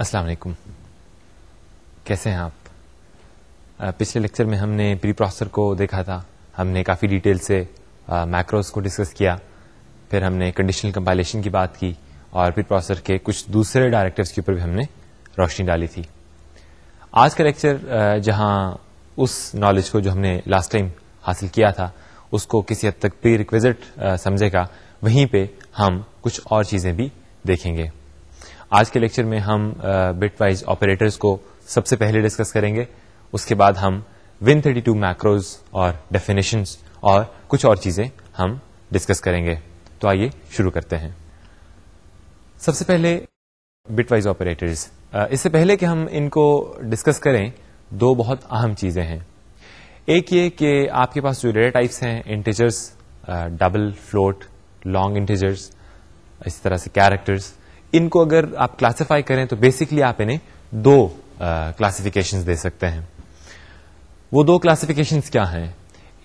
अस्सलाम वालेकुम कैसे हैं आप आ, पिछले लेक्चर में हमने प्री प्रोसेसर को देखा था हमने काफ़ी डिटेल से मैक्रोस को डिस्कस किया फिर हमने कंडीशनल कंपाइलेशन की बात की और प्री प्रोसेसर के कुछ दूसरे डायरेक्टिव्स के ऊपर भी हमने रोशनी डाली थी आज का लेक्चर जहां उस नॉलेज को जो हमने लास्ट टाइम हासिल किया था उसको किसी हद तक प्री रिक्विजिट समझेगा वहीं पे हम कुछ और चीज़ें भी देखेंगे आज के लेक्चर में हम बिट वाइज ऑपरेटर्स को सबसे पहले डिस्कस करेंगे उसके बाद हम विन थर्टी टू मैक्रोज और डेफिनेशन और कुछ और चीजें हम डिस्कस करेंगे तो आइए शुरू करते हैं सबसे पहले बिट वाइज ऑपरेटर्स इससे पहले कि हम इनको डिस्कस करें दो बहुत अहम चीजें हैं एक ये कि आपके पास जो डेटा टाइप्स हैं integers double float long integers इस तरह से कैरेक्टर्स इनको अगर आप क्लासिफाई करें तो बेसिकली आप इन्हें दो क्लासिफिकेशन दे सकते हैं वो दो क्लासिफिकेशन क्या हैं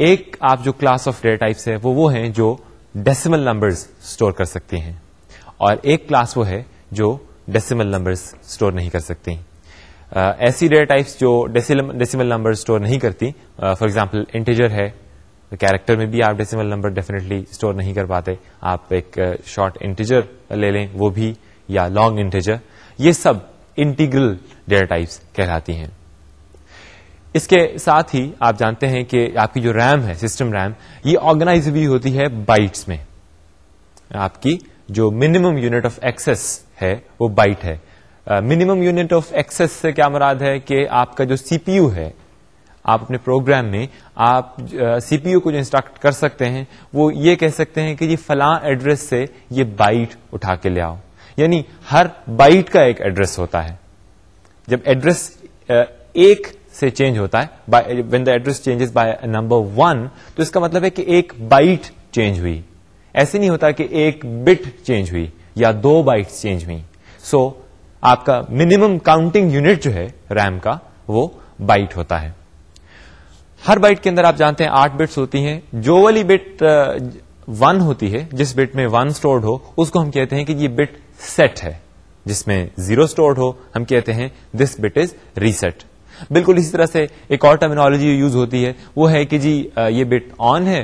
एक आप जो क्लास ऑफ डेटा टाइप्स है वो वो हैं जो डेसिमल नंबर्स स्टोर कर सकती हैं और एक क्लास वो है जो डेसिमल नंबर्स स्टोर नहीं कर सकती आ, ऐसी डेटा टाइप्स जो डेसिमल नंबर स्टोर नहीं करती फॉर एग्जाम्पल इंटीजर है कैरेक्टर में भी आप डेसिमल नंबर डेफिनेटली स्टोर नहीं कर पाते आप एक शॉर्ट इंटीजर ले लें वो भी या लॉन्ग इंटीजर ये सब इंटीग्रल डेटा टाइप्स कहलाती हैं इसके साथ ही आप जानते हैं कि आपकी जो रैम है सिस्टम रैम ये ऑर्गेनाइज भी होती है बाइट्स में आपकी जो मिनिमम यूनिट ऑफ एक्सेस है वो बाइट है मिनिमम यूनिट ऑफ एक्सेस से क्या मराद है कि आपका जो सीपीयू है आप अपने प्रोग्राम में आप सीपीयू को जो इंस्ट्रक्ट कर सकते हैं वो ये कह सकते हैं कि ये फला एड्रेस से ये बाइट उठा के ले आओ यानी हर बाइट का एक एड्रेस होता है जब एड्रेस एक से चेंज होता है when the address changes by number one तो इसका मतलब है कि एक बाइट चेंज हुई ऐसे नहीं होता कि एक बिट चेंज हुई या दो बाइट चेंज हुई सो so, आपका मिनिमम काउंटिंग यूनिट जो है रैम का वो बाइट होता है हर बाइट के अंदर आप जानते हैं आठ बिट्स होती हैं जो वाली बिट वन होती है जिस बिट में वन स्टोर्ड हो उसको हम कहते हैं कि ये बिट सेट है जिसमें जीरो स्टोर्ड हो हम कहते हैं दिस बिट इज रीसेट बिल्कुल इसी तरह से एक और टर्मिनोलॉजी यूज होती है वो है कि जी ये बिट ऑन है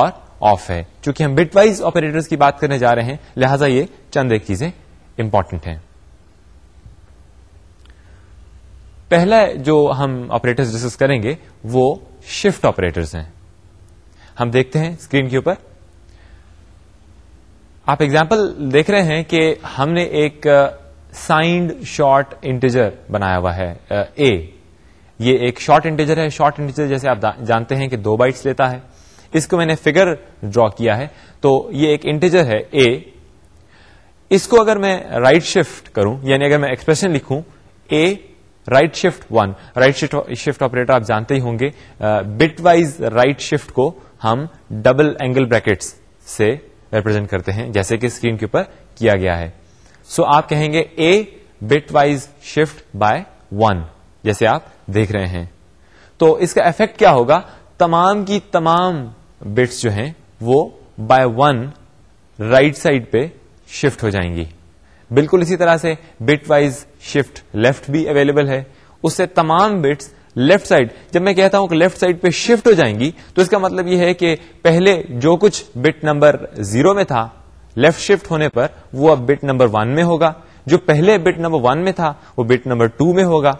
और ऑफ है चूंकि हम बिट वाइज ऑपरेटर्स की बात करने जा रहे हैं लिहाजा ये चंद एक चीजें इंपॉर्टेंट हैं पहला जो हम ऑपरेटर्स डिस्कस करेंगे वो शिफ्ट ऑपरेटर्स हैं हम देखते हैं स्क्रीन के ऊपर आप एग्जाम्पल देख रहे हैं कि हमने एक साइंड शॉर्ट इंटीजर बनाया हुआ है ए uh, ये एक शॉर्ट इंटीजर है शॉर्ट इंटीजर जैसे आप जानते हैं कि दो बाइट्स लेता है इसको मैंने फिगर ड्रॉ किया है तो ये एक इंटीजर है ए इसको अगर मैं राइट शिफ्ट करूं यानी अगर मैं एक्सप्रेशन लिखूं A right shift one right shift shift operator आप जानते ही होंगे बिट वाइज राइट शिफ्ट को हम डबल एंगल ब्रैकेट्स से रिप्रेजेंट करते हैं जैसे कि स्क्रीन के ऊपर किया गया है सो so, आप कहेंगे a bitwise shift by one जैसे आप देख रहे हैं तो इसका इफेक्ट क्या होगा तमाम की तमाम बिट्स जो हैं वो बाय वन राइट साइड पे शिफ्ट हो जाएंगी बिल्कुल इसी तरह से बिट वाइज शिफ्ट लेफ्ट भी अवेलेबल है उससे तमाम बिट्स लेफ्ट साइड जब मैं कहता हूं कि लेफ्ट साइड पे शिफ्ट हो जाएंगी तो इसका मतलब यह है कि पहले जो कुछ बिट नंबर जीरो में था लेफ्ट शिफ्ट होने पर वो अब बिट नंबर वन में होगा जो पहले बिट नंबर वन में था वो बिट नंबर टू में होगा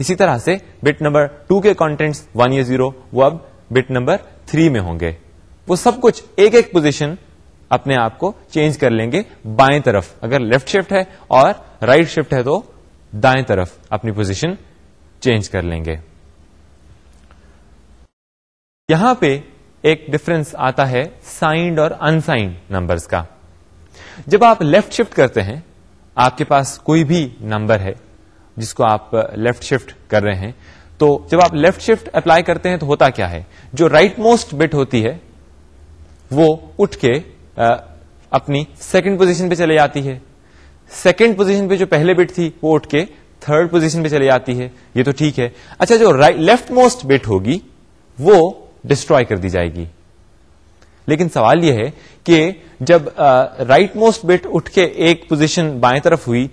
इसी तरह से बिट नंबर टू के कॉन्टेंट्स वन या जीरो वो अब बिट नंबर थ्री में होंगे वो सब कुछ एक एक पोजिशन अपने आप को चेंज कर लेंगे बाएं तरफ अगर लेफ्ट शिफ्ट है और राइट right शिफ्ट है तो दाएं तरफ अपनी पोजिशन चेंज कर लेंगे यहां पे एक डिफरेंस आता है साइंड और अनसाइंड नंबर्स का जब आप लेफ्ट शिफ्ट करते हैं आपके पास कोई भी नंबर है जिसको आप लेफ्ट शिफ्ट कर रहे हैं तो जब आप लेफ्ट शिफ्ट अप्लाई करते हैं तो होता क्या है जो राइट मोस्ट बिट होती है वो उठ के आ, अपनी सेकंड पोजीशन पे चले जाती है सेकंड पोजीशन पे जो पहले बिट थी वो उठ के थर्ड पोजीशन पे चली जाती है ये तो ठीक है अच्छा जो राइट लेफ्ट मोस्ट बिट होगी वो डिस्ट्रॉय कर दी जाएगी लेकिन सवाल यह है कि जब राइट मोस्ट बिट उठ के एक पोजीशन बाएं तरफ हुई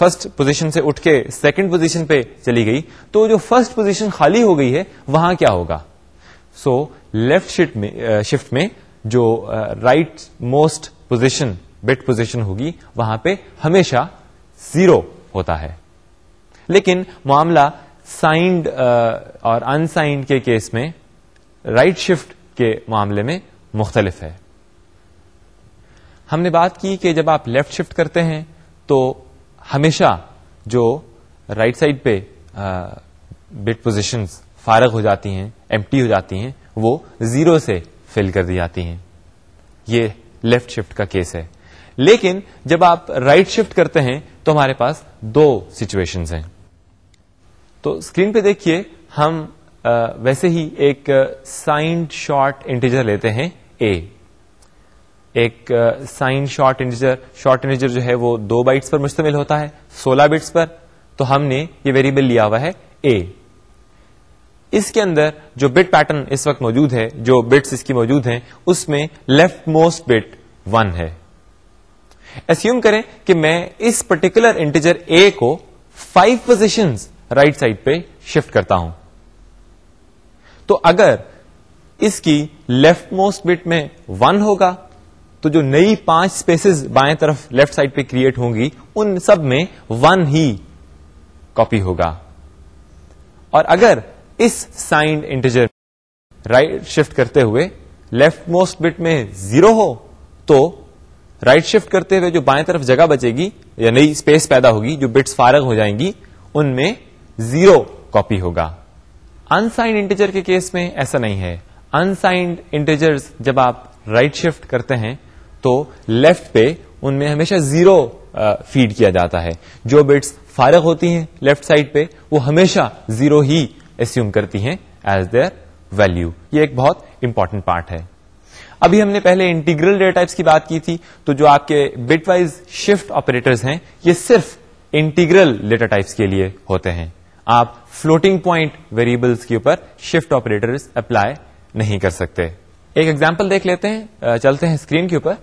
फर्स्ट पोजीशन से उठ के सेकंड पोजीशन पे चली गई तो जो फर्स्ट पोजीशन खाली हो गई है वहां क्या होगा सो लेफ्ट शिफ्ट में शिफ्ट में जो right most position bit position होगी वहां पे हमेशा जीरो होता है लेकिन मामला साइंड uh, और अनसाइंड के केस में राइट शिफ्ट के मामले में मुख्तलिफ है हमने बात की कि जब आप लेफ्ट शिफ्ट करते हैं तो हमेशा जो राइट साइड पे बिट uh, पोजीशंस फारग हो जाती हैं एम्प्टी हो जाती हैं वो जीरो से फिल कर दी जाती हैं ये लेफ्ट शिफ्ट का केस है लेकिन जब आप राइट right शिफ्ट करते हैं तो हमारे पास दो सिचुएशंस हैं तो स्क्रीन पे देखिए हम आ, वैसे ही एक साइंड शॉर्ट इंटीजर लेते हैं ए एक signed short integer short integer जो है वो दो बाइट्स पर मुश्तमिल होता है सोलह बिट्स पर तो हमने ये वेरिएबल लिया हुआ है ए इसके अंदर जो बिट पैटर्न इस वक्त मौजूद है जो बिट्स इसकी मौजूद हैं उसमें लेफ्ट मोस्ट बिट वन है एस्यूम करें कि मैं इस पर्टिकुलर इंटीजर ए को फाइव पोजिशंस राइट साइड पे शिफ्ट करता हूं तो अगर इसकी लेफ्ट मोस्ट बिट में वन होगा तो जो नई पांच स्पेसेस बाएं तरफ लेफ्ट साइड पे क्रिएट होंगी उन सब में वन ही कॉपी होगा और अगर इस साइंड इंटीजर राइट शिफ्ट करते हुए लेफ्ट मोस्ट बिट में जीरो हो तो राइट शिफ्ट करते हुए जो बाएं तरफ जगह बचेगी या नई स्पेस पैदा होगी जो बिट्स फारग हो जाएंगी उनमें जीरो कॉपी होगा अनसाइंड इंटीजर के केस में ऐसा नहीं है अनसाइंड इंटीजर्स जब आप राइट शिफ्ट करते हैं तो लेफ्ट पे उनमें हमेशा जीरो फीड किया जाता है जो बिट्स फारग होती हैं लेफ्ट साइड पे वो हमेशा जीरो ही एस्यूम करती हैं एज देयर वैल्यू ये एक बहुत इंपॉर्टेंट पार्ट है अभी हमने पहले इंटीग्रल डेटा टाइप्स की बात की थी तो जो आपके बिट वाइज शिफ्ट ऑपरेटर्स हैं ये सिर्फ इंटीग्रल डेटा टाइप्स के लिए होते हैं आप फ्लोटिंग पॉइंट वेरिएबल्स के ऊपर शिफ्ट ऑपरेटर अप्लाई नहीं कर सकते एक एग्जाम्पल देख लेते हैं चलते हैं स्क्रीन के ऊपर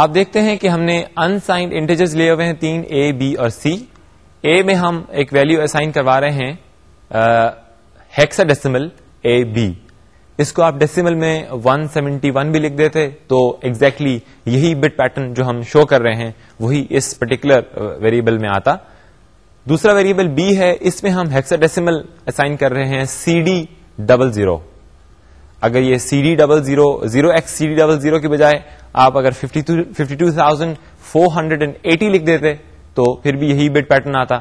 आप देखते हैं कि हमने अनसाइंड इंटेजर्स लिए हुए हैं तीन ए बी और सी ए में हम एक वैल्यू असाइन करवा रहे हैं हेक्सा डेसिमल ए बी इसको आप डेसिमल में 171 भी लिख देते तो एग्जैक्टली exactly यही बिट पैटर्न जो हम शो कर रहे हैं वही इस पर्टिकुलर वेरिएबल में आता दूसरा वेरिएबल बी है इसमें हम हेक्साडेसिमल असाइन कर रहे हैं सी डी डबल जीरो अगर ये C D double zero zero X C D double zero के बजाय आप अगर fifty two fifty two thousand four hundred and eighty लिख देते तो फिर भी यही बिट पैटर्न आता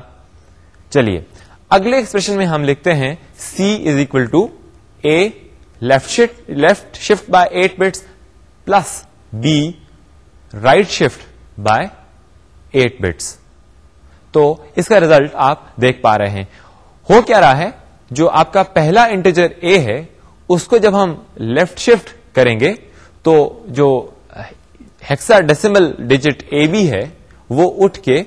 चलिए अगले एक्सप्रेशन में हम लिखते हैं C is equal to A left shift left shift by eight bits plus B right shift by eight bits तो इसका रिजल्ट आप देख पा रहे हैं हो क्या रहा है जो आपका पहला इंटीजर ए है उसको जब हम लेफ्ट शिफ्ट करेंगे तो जो hexadecimal digit A B है वो उठ के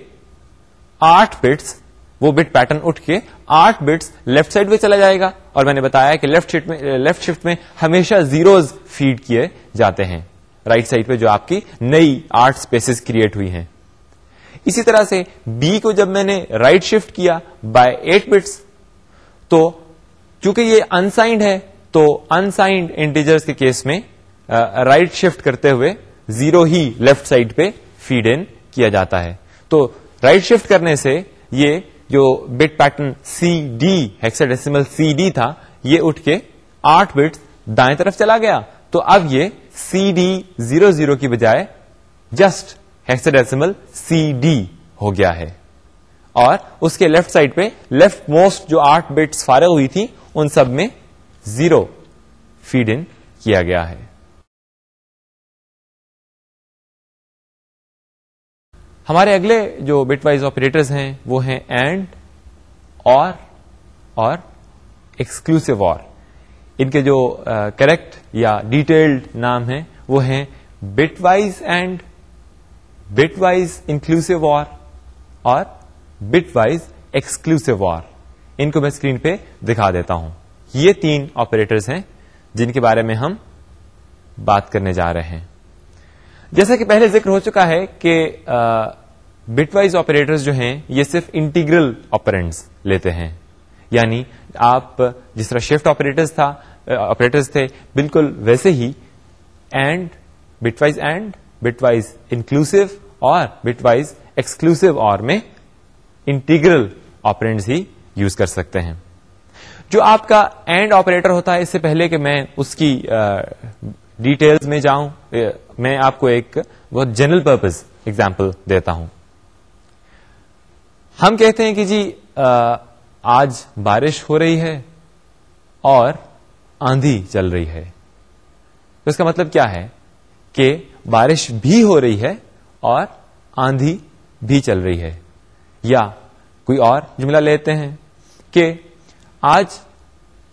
आठ बिट्स वो बिट पैटर्न उठ के आठ बिट्स लेफ्ट साइड में चला जाएगा और मैंने बताया कि लेफ्ट शिफ्ट में लेफ्ट शिफ्ट में हमेशा जीरोज फीड किए जाते हैं राइट साइड पे जो आपकी नई आठ स्पेसिस क्रिएट हुई हैं इसी तरह से बी को जब मैंने राइट शिफ्ट किया बाय एट बिट्स तो चूंकि ये अनसाइंड है तो अनसाइंड इंटीजर्स के केस में राइट शिफ्ट करते हुए जीरो ही लेफ्ट साइड पे फीड इन किया जाता है तो राइट शिफ्ट करने से ये जो bit pattern C D hexadecimal C D था ये उठ के आठ बिट दाएं तरफ चला गया तो अब ये सी डी जीरो जीरो की बजाय जस्ट हेक्साडेसिमल सी डी हो गया है और उसके लेफ्ट साइड पे लेफ्ट मोस्ट जो आठ बिट्स फारग हुई थी उन सब में जीरो फीड इन किया गया है हमारे अगले जो बिटवाइज ऑपरेटर्स हैं वो हैं एंड और और एक्सक्लूसिव और इनके जो करेक्ट uh, या डिटेल्ड नाम हैं वो हैं bitwise and bitwise inclusive or और बिट वाइज एक्सक्लूसिव और इनको मैं स्क्रीन पे दिखा देता हूं ये तीन ऑपरेटर्स हैं जिनके बारे में हम बात करने जा रहे हैं जैसा कि पहले जिक्र हो चुका है कि बिटवाइज ऑपरेटर्स जो हैं ये सिर्फ इंटीग्रल ऑपरेंट्स लेते हैं यानी आप जिस तरह शिफ्ट ऑपरेटर्स था ऑपरेटर्स थे बिल्कुल वैसे ही and bitwise and bitwise inclusive or bitwise exclusive or में इंटीग्रल ऑपरेंट्स ही यूज कर सकते हैं जो आपका एंड ऑपरेटर होता है इससे पहले कि मैं उसकी डिटेल्स में जाऊं मैं आपको एक बहुत जनरल पर्पस एग्जांपल देता हूं हम कहते हैं कि जी आ, आज बारिश हो रही है और आंधी चल रही है तो इसका मतलब क्या है कि बारिश भी हो रही है और आंधी भी चल रही है या कोई और जुमला लेते हैं कि आज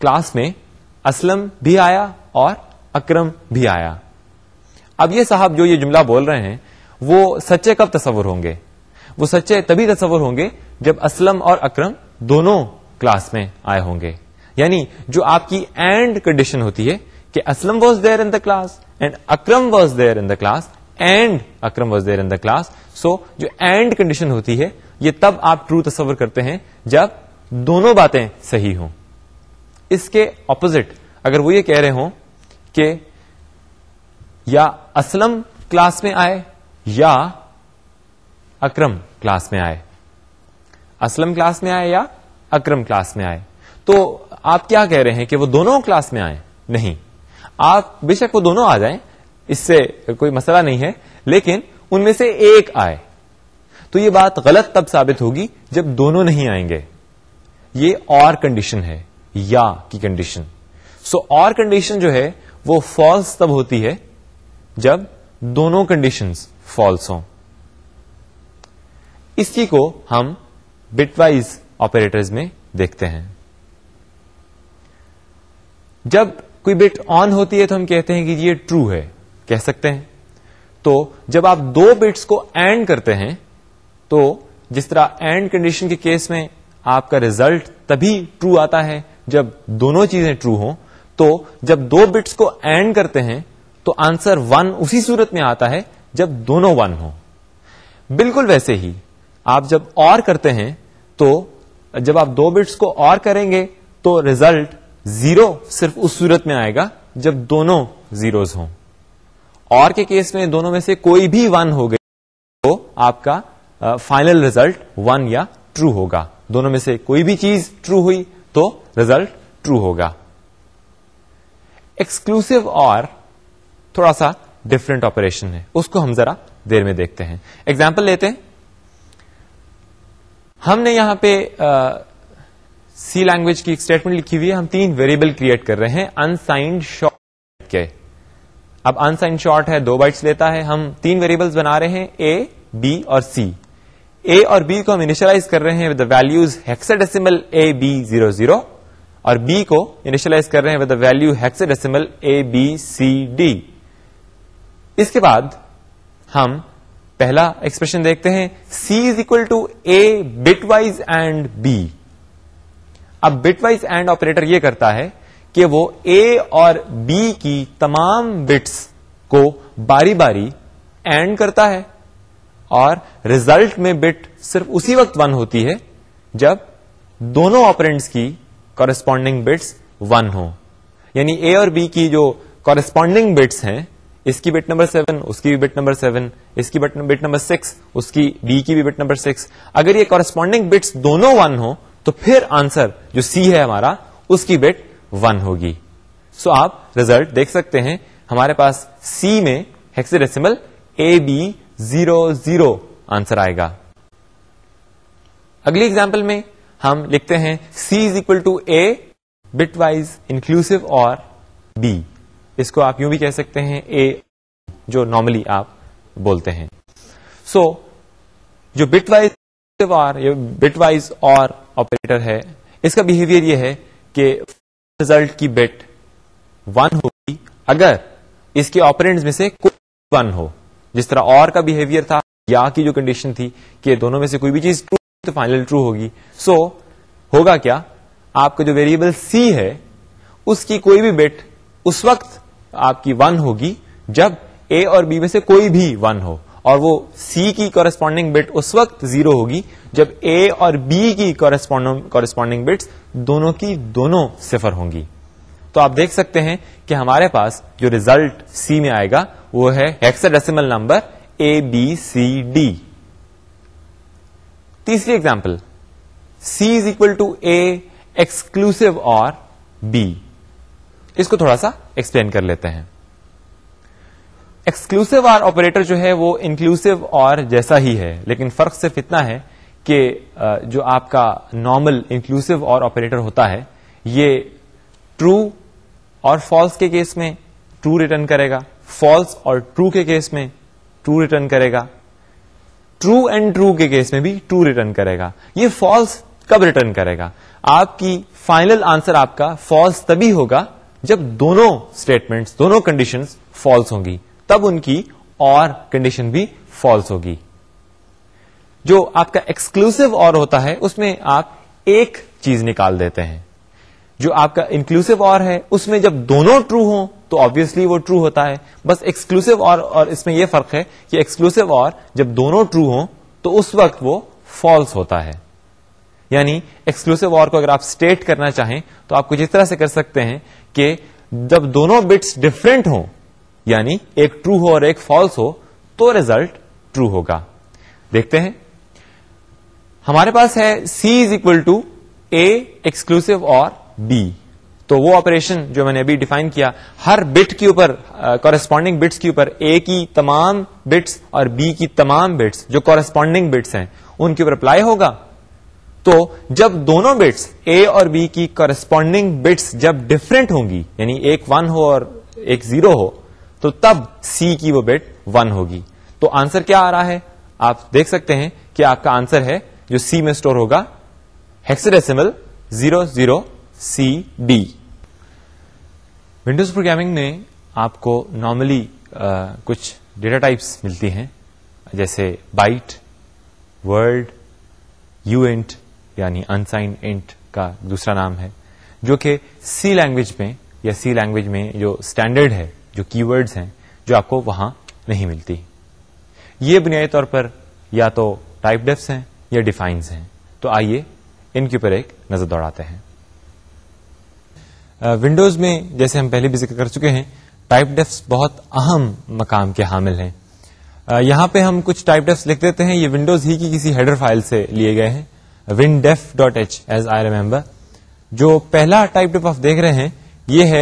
क्लास में असलम भी आया और अक्रम भी आया अब ये साहब जो ये जुमला बोल रहे हैं वो सच्चे कब तस्वर होंगे वो सच्चे तभी तस्वर होंगे जब असलम और अक्रम दोनों क्लास में आए होंगे यानी जो आपकी एंड कंडीशन होती है कि Aslam was there in the class and akram was there in the class and akram was there in the class so जो and condition होती है ये तब आप true तस्वर करते हैं जब दोनों बातें सही हों इसके ऑपोजिट अगर वो ये कह रहे हों कि या असलम क्लास में आए या अक्रम क्लास में आए असलम क्लास में आए या अक्रम क्लास में आए तो आप क्या कह रहे हैं कि वो दोनों क्लास में आए नहीं आप बेशक वो दोनों आ जाएं इससे कोई मसला नहीं है लेकिन उनमें से एक आए तो ये बात गलत तब साबित होगी जब दोनों नहीं आएंगे ये और कंडीशन है या की कंडीशन सो और कंडीशन जो है वो फॉल्स तब होती है जब दोनों कंडीशन फॉल्स हो इसी को हम बिटवाइज ऑपरेटर्स में देखते हैं जब कोई बिट ऑन होती है तो हम कहते हैं कि ये ट्रू है कह सकते हैं तो जब आप दो बिट्स को एंड करते हैं तो जिस तरह एंड कंडीशन के केस में आपका रिजल्ट तभी ट्रू आता है जब दोनों चीजें ट्रू हों तो जब दो बिट्स को एंड करते हैं तो आंसर वन उसी सूरत में आता है जब दोनों वन हो बिल्कुल वैसे ही आप जब और करते हैं तो जब आप दो बिट्स को और करेंगे तो रिजल्ट जीरो सिर्फ उस सूरत में आएगा जब दोनों जीरोज हों और के केस में दोनों में से कोई भी वन हो गई तो आपका फाइनल रिजल्ट वन या ट्रू होगा दोनों में से कोई भी चीज ट्रू हुई तो रिजल्ट ट्रू होगा एक्सक्लूसिव और थोड़ा सा डिफरेंट ऑपरेशन है उसको हम जरा देर में देखते हैं एग्जाम्पल लेते हैं हमने यहां पे आ, सी लैंग्वेज की एक स्टेटमेंट लिखी हुई है हम तीन वेरिएबल क्रिएट कर रहे हैं अनसाइंड शॉर्ट के अब अनसाइंड शॉर्ट है दो बाइट्स लेता है हम तीन वेरिएबल्स बना रहे हैं ए बी और सी ए और बी को हम इनिशियलाइज कर रहे हैं with values hexadecimal A B zero zero और बी को इनिशियलाइज कर रहे हैं with value hexadecimal A B C D इसके बाद हम पहला एक्सप्रेशन देखते हैं C is equal to A bitwise and B अब बिटवाइज एंड ऑपरेटर यह करता है कि वो ए और बी की तमाम बिट्स को बारी बारी एंड करता है और रिजल्ट में बिट सिर्फ उसी वक्त वन होती है जब दोनों ऑपरेंट्स की कॉरेस्पॉन्डिंग बिट्स वन हो यानी ए और बी की जो कॉरेस्पॉन्डिंग बिट्स हैं इसकी बिट नंबर सेवन उसकी भी बिट नंबर सेवन इसकी बिट नंबर सिक्स उसकी बी की भी बिट नंबर सिक्स अगर ये कॉरेस्पॉन्डिंग बिट्स दोनों वन हो तो फिर आंसर जो सी है हमारा उसकी बेट वन होगी सो आप रिजल्ट देख सकते हैं हमारे पास सी में hexadecimal A B zero zero answer आएगा अगली एग्जाम्पल में हम लिखते हैं C is equal to A bitwise inclusive or B इसको आप यूं भी कह सकते हैं ए जो नॉर्मली आप बोलते हैं सो so, जो bitwise or bitwise or operator है इसका बिहेवियर यह है कि रिजल्ट की बिट वन होगी अगर इसके ऑपरेंट्स में से कोई वन हो जिस तरह और का बिहेवियर था या की जो कंडीशन थी कि दोनों में से कोई भी चीज ट्रू तो फाइनल ट्रू होगी सो so, होगा क्या आपका जो वेरिएबल सी है उसकी कोई भी बिट उस वक्त आपकी वन होगी जब ए और बी में से कोई भी वन हो और वो C की कॉरेस्पॉन्डिंग बिट उस वक्त जीरो होगी जब A और B की कॉरेस्पॉन्डिंग बिट्स दोनों की दोनों सिफर होंगी तो आप देख सकते हैं कि हमारे पास जो रिजल्ट C में आएगा वो है hexadecimal number A B C D तीसरी example C is equal to A exclusive or B इसको थोड़ा सा एक्सप्लेन कर लेते हैं एक्सक्लूसिव और ऑपरेटर जो है वो इंक्लूसिव और जैसा ही है लेकिन फर्क सिर्फ इतना है कि जो आपका नॉर्मल इंक्लूसिव और ऑपरेटर होता है ये ट्रू और फॉल्स के केस में ट्रू रिटर्न करेगा फॉल्स और ट्रू के केस में ट्रू रिटर्न करेगा ट्रू एंड ट्रू के केस में भी ट्रू रिटर्न करेगा ये फॉल्स कब रिटर्न करेगा आपकी फाइनल आंसर आपका फॉल्स तभी होगा जब दोनों स्टेटमेंट्स दोनों कंडीशंस फॉल्स होंगी तब उनकी और कंडीशन भी फॉल्स होगी जो आपका एक्सक्लूसिव और होता है उसमें आप एक चीज निकाल देते हैं जो आपका इंक्लूसिव और है उसमें जब दोनों ट्रू हो तो ऑब्वियसली वो ट्रू होता है बस एक्सक्लूसिव और और इसमें यह फर्क है कि एक्सक्लूसिव और जब दोनों ट्रू हो तो उस वक्त वो फॉल्स होता है यानी एक्सक्लूसिव और को अगर आप स्टेट करना चाहें तो आप कुछ इस तरह से कर सकते हैं कि जब दोनों बिट्स डिफरेंट हों यानी एक ट्रू हो और एक फॉल्स हो तो रिजल्ट ट्रू होगा देखते हैं हमारे पास है C is equal to A exclusive or B तो वो ऑपरेशन जो मैंने अभी डिफाइन किया हर बिट के ऊपर कॉरेस्पॉन्डिंग बिट्स के ऊपर ए की तमाम बिट्स और बी की तमाम बिट्स जो कॉरेस्पॉन्डिंग बिट्स हैं उनके ऊपर अप्लाई होगा तो जब दोनों बिट्स ए और बी की कॉरेस्पॉन्डिंग बिट्स जब डिफरेंट होंगी यानी एक वन हो और एक जीरो हो तो तब सी की वो बिट वन होगी तो आंसर क्या आ रहा है आप देख सकते हैं कि आपका आंसर है जो सी में स्टोर होगा hexadecimal zero zero C D Windows programming में आपको नॉर्मली कुछ डेटा टाइप्स मिलती हैं जैसे बाइट वर्ड यू इंट यानी अनसाइन इंट का दूसरा नाम है जो कि सी लैंग्वेज में या सी लैंग्वेज में जो स्टैंडर्ड है जो कीवर्ड्स हैं जो आपको वहां नहीं मिलती ये बुनियादी तौर पर या तो टाइप डेफ्स हैं या डिफाइंस हैं तो आइए इनके ऊपर एक नजर दौड़ाते हैं विंडोज में जैसे हम पहले भी जिक्र कर चुके हैं टाइप डेफ्स बहुत अहम मकाम के हामिल हैं यहां पे हम कुछ टाइप डेफ्स लिख देते हैं ये विंडोज ही की किसी हेडर फाइल से लिए गए हैं win def dot H as I remember जो पहला टाइप डेफ आप देख रहे हैं ये है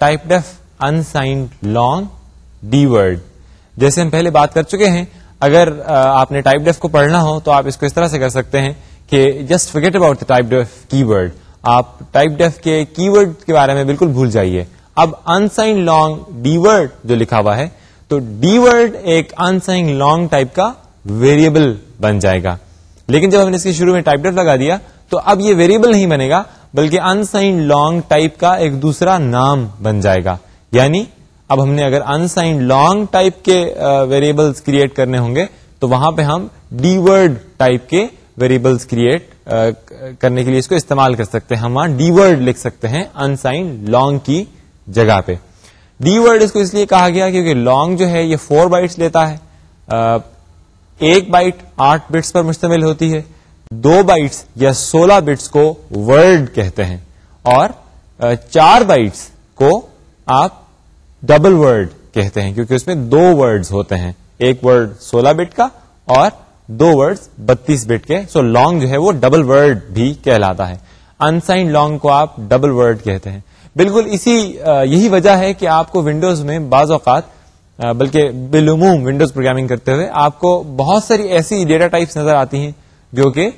typedef unsigned long D word जैसे हम पहले बात कर चुके हैं अगर आपने टाइप डेफ को पढ़ना हो तो आप इसको इस तरह से कर सकते हैं कि just forget about the typedef keyword आप टाइप डेफ के कीवर्ड के बारे में बिल्कुल भूल जाइए अब अनसाइन लॉन्ग डी वर्ड जो लिखा हुआ है तो डी वर्ड एक अनसाइन लॉन्ग टाइप का वेरिएबल बन जाएगा लेकिन जब हमने इसके शुरू में टाइप डेफ लगा दिया तो अब ये वेरिएबल नहीं बनेगा बल्कि अनसाइन लॉन्ग टाइप का एक दूसरा नाम बन जाएगा यानी अब हमने अगर अनसाइंड लॉन्ग टाइप के वेरिएबल्स क्रिएट करने होंगे तो वहां पे हम डीवर्ड टाइप के वेरिएबल्स क्रिएट करने के लिए इसको इस्तेमाल कर सकते हैं हम वहां डीवर्ड लिख सकते हैं अनसाइंड लॉन्ग की जगह पे डीवर्ड इसको इसलिए कहा गया क्योंकि लॉन्ग जो है ये फोर बाइट्स लेता है आ, एक बाइट आठ बिट्स पर मुश्तमिल होती है दो बाइट्स या सोलह बिट्स को वर्ड कहते हैं और चार बाइट्स को आप डबल वर्ड कहते हैं क्योंकि उसमें दो वर्ड्स होते हैं एक वर्ड 16 बिट का और दो वर्ड्स 32 बिट के सो लॉन्ग जो है वो डबल वर्ड भी कहलाता है अनसाइन लॉन्ग को आप डबल वर्ड कहते हैं बिल्कुल इसी यही वजह है कि आपको विंडोज में बाज अवकात बल्कि बिलुमूम विंडोज प्रोग्रामिंग करते हुए आपको बहुत सारी ऐसी डेटा टाइप्स नजर आती हैं जो कि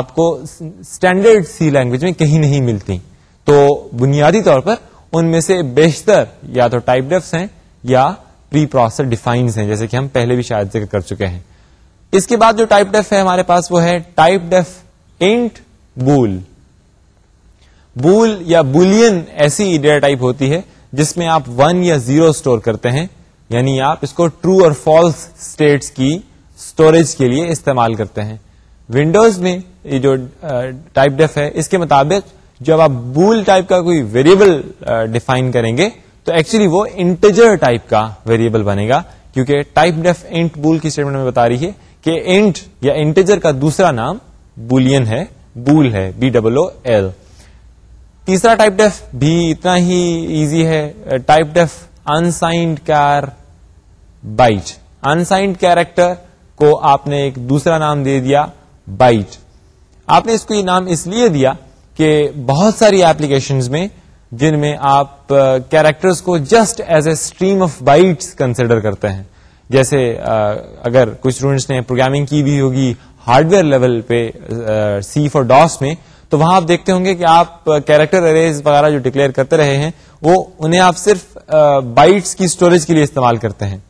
आपको स्टैंडर्ड सी लैंग्वेज में कहीं नहीं मिलती तो बुनियादी तौर पर उनमें से बेशतर या तो टाइप डेफ्स हैं या प्री प्रोसेसर डिफाइंस हैं जैसे कि हम पहले भी शायद जिक्र कर चुके हैं इसके बाद जो टाइप डेफ है हमारे पास वो है typedef int bool bool या बुलियन ऐसी डेटा टाइप होती है जिसमें आप वन या जीरो स्टोर करते हैं यानी आप इसको ट्रू और फॉल्स स्टेट्स की स्टोरेज के लिए इस्तेमाल करते हैं विंडोज में ये जो टाइप डेफ है इसके मुताबिक जब आप बूल टाइप का कोई वेरिएबल डिफाइन uh, करेंगे तो एक्चुअली वो इंटेजर टाइप का वेरिएबल बनेगा क्योंकि टाइप डेफ इंट बूल की स्टेटमेंट में बता रही है कि इंट या इंटेजर का दूसरा नाम बुलियन है बूल है बी डब्लो एल तीसरा टाइप डेफ भी इतना ही इजी है typedef unsigned char byte unsigned character को आपने एक दूसरा नाम दे दिया बाइट आपने इसको ये नाम इसलिए दिया कि बहुत सारी एप्लीकेशन में जिनमें आप कैरेक्टर्स uh, को just as a stream of bytes consider करते हैं जैसे uh, अगर कुछ स्टूडेंट्स ने प्रोग्रामिंग की भी होगी हार्डवेयर लेवल पे सी फॉर डॉस में तो वहां आप देखते होंगे कि आप कैरेक्टर uh, अरेज वगैरह जो डिक्लेयर करते रहे हैं वो उन्हें आप सिर्फ बाइट्स की स्टोरेज के लिए इस्तेमाल करते हैं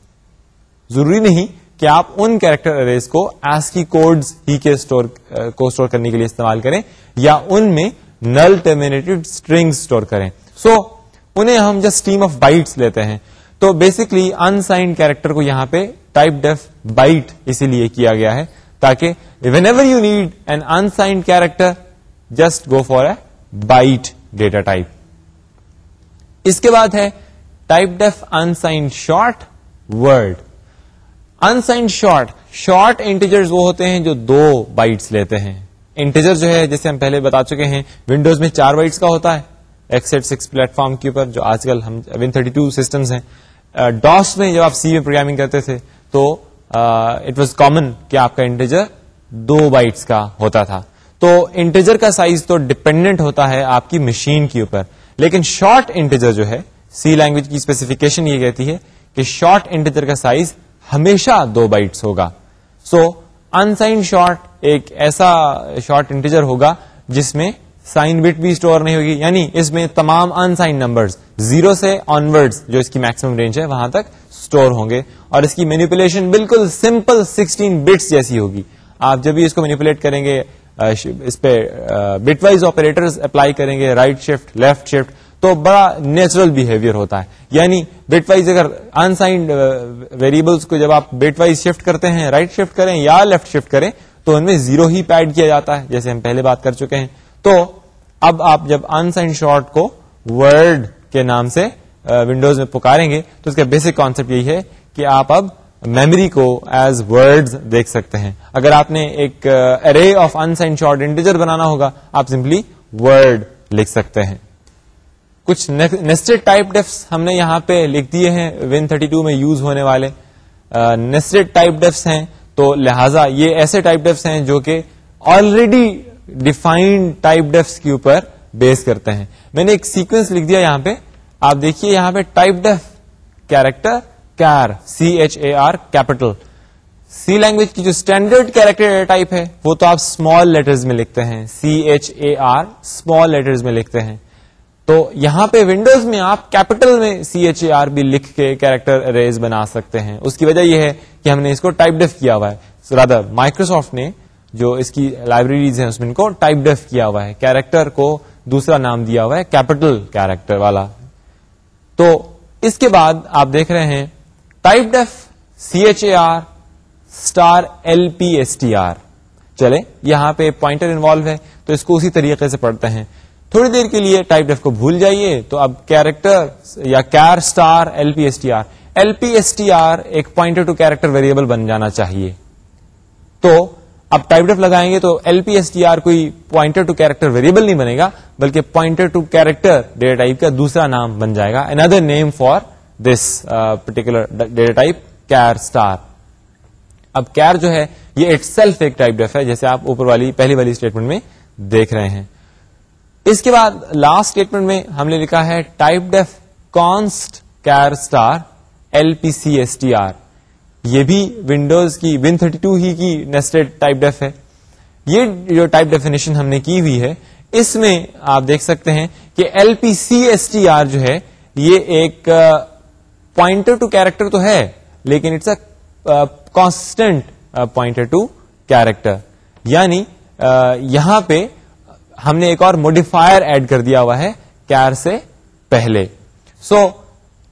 जरूरी नहीं कि आप उन कैरेक्टर अरेज को एस्की कोड्स ही के स्टोर को स्टोर करने के लिए इस्तेमाल करें या उनमें नल टर्मिनेटेड स्ट्रिंग स्टोर करें सो so, उन्हें हम जस्ट स्टीम ऑफ बाइट्स लेते हैं तो बेसिकली अनसाइंड कैरेक्टर को यहां पे टाइप डेफ बाइट इसीलिए किया गया है ताकि whenever you need an unsigned character just go for a byte data type इसके बाद है typedef unsigned short word unsigned short short integers वो होते हैं जो दो बाइट्स लेते हैं इंटीजर जो है जैसे हम पहले बता चुके हैं विंडोज में चार बाइट्स का होता है एक्सेट सिक्स प्लेटफॉर्म के ऊपर जो आजकल हम विन थर्टी टू सिस्टम्स हैं डॉस uh, में जब आप सी में प्रोग्रामिंग करते थे तो इट वॉज कॉमन कि आपका इंटीजर दो बाइट्स का होता था तो इंटीजर का साइज तो डिपेंडेंट होता है आपकी मशीन के ऊपर लेकिन शॉर्ट इंटीजर जो है सी लैंग्वेज की स्पेसिफिकेशन ये कहती है कि शॉर्ट इंटीजर का साइज हमेशा दो बाइट्स होगा सो अनसाइन शॉर्ट एक ऐसा शॉर्ट इंटीजर होगा जिसमें साइन बिट भी स्टोर नहीं होगी यानी इसमें तमाम अनसाइन नंबर्स जीरो से ऑनवर्ड्स जो इसकी मैक्सिमम रेंज है वहां तक स्टोर होंगे और इसकी मैनिपुलेशन बिल्कुल सिंपल 16 बिट्स जैसी होगी आप जब भी इसको मैनिपुलेट करेंगे इस पे बिटवाइज ऑपरेटर्स अप्लाई करेंगे राइट शिफ्ट लेफ्ट शिफ्ट तो बड़ा नेचुरल बिहेवियर होता है यानी बेटवाइज अगर अनसाइंड वेरिएबल्स uh, को जब आप बेटवाइज शिफ्ट करते हैं राइट शिफ्ट करें या लेफ्ट शिफ्ट करें तो उनमें जीरो ही पैड किया जाता है जैसे हम पहले बात कर चुके हैं तो अब आप जब अनसाइंड शॉर्ट को वर्ड के नाम से विंडोज uh, में पुकारेंगे तो इसका बेसिक कॉन्सेप्ट यही है कि आप अब मेमोरी को एज वर्ड्स देख सकते हैं अगर आपने एक array of unsigned short integer बनाना होगा आप सिंपली वर्ड लिख सकते हैं कुछ नेस्टेड टाइप डेफ्स हमने यहाँ पे लिख दिए हैं विन 32 में यूज होने वाले नेस्टेड टाइप डेफ्स हैं तो लिहाजा ये ऐसे टाइप डेफ्स हैं जो कि ऑलरेडी डिफाइंड टाइप डेफ्स के ऊपर बेस करते हैं मैंने एक सीक्वेंस लिख दिया यहाँ पे आप देखिए यहाँ पे typedef character char C H A R capital C language की जो स्टैंडर्ड कैरेक्टर टाइप है वो तो आप स्मॉल लेटर्स में लिखते हैं C H A R small letters में लिखते हैं तो यहां पे विंडोज में आप कैपिटल में सी एच ए आर बी लिख के कैरेक्टर अरेज बना सकते हैं उसकी वजह यह है कि हमने इसको टाइप डेफ किया हुआ है राधा माइक्रोसॉफ्ट ने जो इसकी लाइब्रेरीज है उसमें इनको टाइप डेफ किया हुआ है कैरेक्टर को दूसरा नाम दिया हुआ है कैपिटल कैरेक्टर वाला तो इसके बाद आप देख रहे हैं typedef C H A R star L P S T R चले यहां पे पॉइंटर इन्वॉल्व है तो इसको उसी तरीके से पढ़ते हैं थोड़ी देर के लिए टाइप डेफ को भूल जाइए तो अब कैरेक्टर या कैर स्टार एलपीएसटीआर एलपीएसटीआर एक पॉइंटर टू कैरेक्टर वेरिएबल बन जाना चाहिए तो अब टाइप डेफ लगाएंगे तो एलपीएसटीआर कोई पॉइंटर टू कैरेक्टर वेरिएबल नहीं बनेगा बल्कि pointer to character data type का दूसरा नाम बन जाएगा another name for this particular data type char star अब कैर जो है ये इट्स एक टाइप डेफ है जैसे आप ऊपर वाली पहली वाली स्टेटमेंट में देख रहे हैं इसके बाद लास्ट स्टेटमेंट में हमने लिखा है typedef const char star L P C S T R ये भी विंडोज की विन थर्टी टू ही की नेस्टेड टाइप डेफ है ये जो टाइप डेफिनेशन हमने की हुई है इसमें आप देख सकते हैं कि L P C S T R जो है ये एक पॉइंटर टू कैरेक्टर तो है लेकिन it's a constant pointer to character यानी uh, यहां पे हमने एक और मोडिफायर ऐड कर दिया हुआ है कैर से पहले सो so,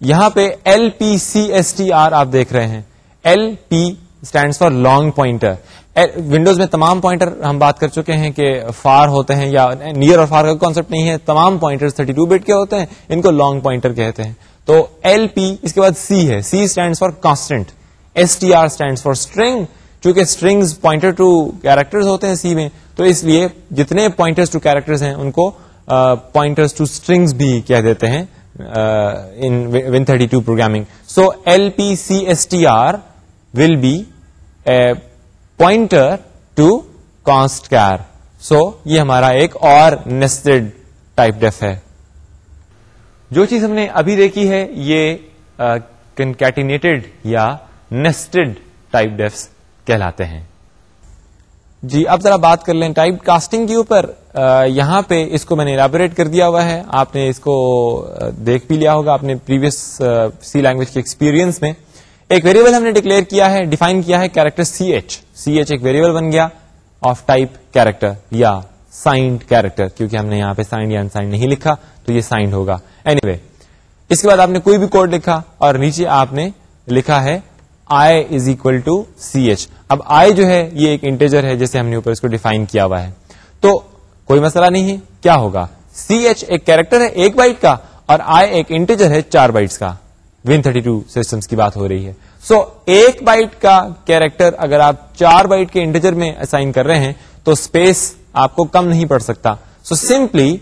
यहां पे L P C S T R आप देख रहे हैं L P stand for long pointer Windows में तमाम पॉइंटर हम बात कर चुके हैं कि फार होते हैं या नियर और फार का कॉन्सेप्ट नहीं है तमाम पॉइंटर्स 32 बिट के होते हैं इनको लॉन्ग पॉइंटर कहते हैं तो एल पी इसके बाद सी है C stand for constant S T R stand for string चूंकि स्ट्रिंग्स पॉइंटर टू कैरेक्टर्स होते हैं सी में तो इसलिए जितने पॉइंटर्स टू कैरेक्टर्स हैं उनको पॉइंटर्स टू स्ट्रिंग्स भी कह देते हैं in Win32 programming. So LPCSTR will be a pointer to const char. So ये हमारा एक और nested type def है जो चीज हमने अभी देखी है ये कंकैटिनेटेड या नेस्टेड टाइप डेफ्स कहलाते हैं जी अब जरा बात कर लें टाइप कास्टिंग के ऊपर यहाँ पे इसको मैंने इलाबोरेट कर दिया हुआ है आपने इसको देख भी लिया होगा आपने प्रीवियस सी लैंग्वेज के एक्सपीरियंस में एक वेरिएबल हमने डिक्लेयर किया है डिफाइन किया है character C H C H एक वेरिएबल बन गया ऑफ टाइप कैरेक्टर या साइंड कैरेक्टर क्योंकि हमने यहाँ पे साइंड या अनसाइंड नहीं लिखा तो ये साइंड होगा एनीवे anyway, इसके बाद आपने कोई भी कोड लिखा और नीचे आपने लिखा है I is equal to C H अब आई जो है ये एक इंटेजर है जैसे हमने ऊपर इसको डिफाइन किया हुआ है तो कोई मसला नहीं है क्या होगा सी एच एक कैरेक्टर है एक बाइट का और आई एक इंटेजर है चार बाइट्स का विन थर्टी टू सिस्टम की बात हो रही है सो so, एक बाइट का कैरेक्टर अगर आप चार बाइट के इंटेजर में असाइन कर रहे हैं तो स्पेस आपको कम नहीं पड़ सकता सो so, सिंपली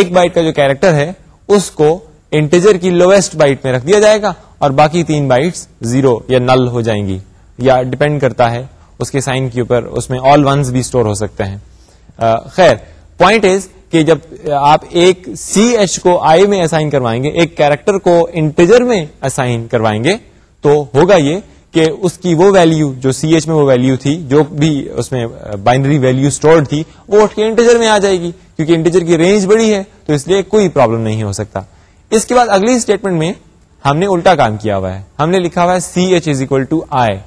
एक बाइट का जो कैरेक्टर है उसको इंटेजर की लोवेस्ट बाइट में रख दिया जाएगा और बाकी तीन बाइट्स जीरो या नल हो जाएंगी या डिपेंड करता है उसके साइन के ऊपर उसमें ऑल वंस भी स्टोर हो सकते हैं खैर पॉइंट इज कि जब आप एक सी एच को आई में असाइन करवाएंगे एक कैरेक्टर को इंटीजर में असाइन करवाएंगे तो होगा ये कि उसकी वो वैल्यू जो सी एच में वो वैल्यू थी जो भी उसमें बाइनरी वैल्यू स्टोर्ड थी वो उठ के इंटीजर में आ जाएगी क्योंकि इंटीजर की रेंज बड़ी है तो इसलिए कोई प्रॉब्लम नहीं हो सकता इसके बाद अगली स्टेटमेंट में हमने उल्टा काम किया हुआ है हमने लिखा हुआ है C H is equal to I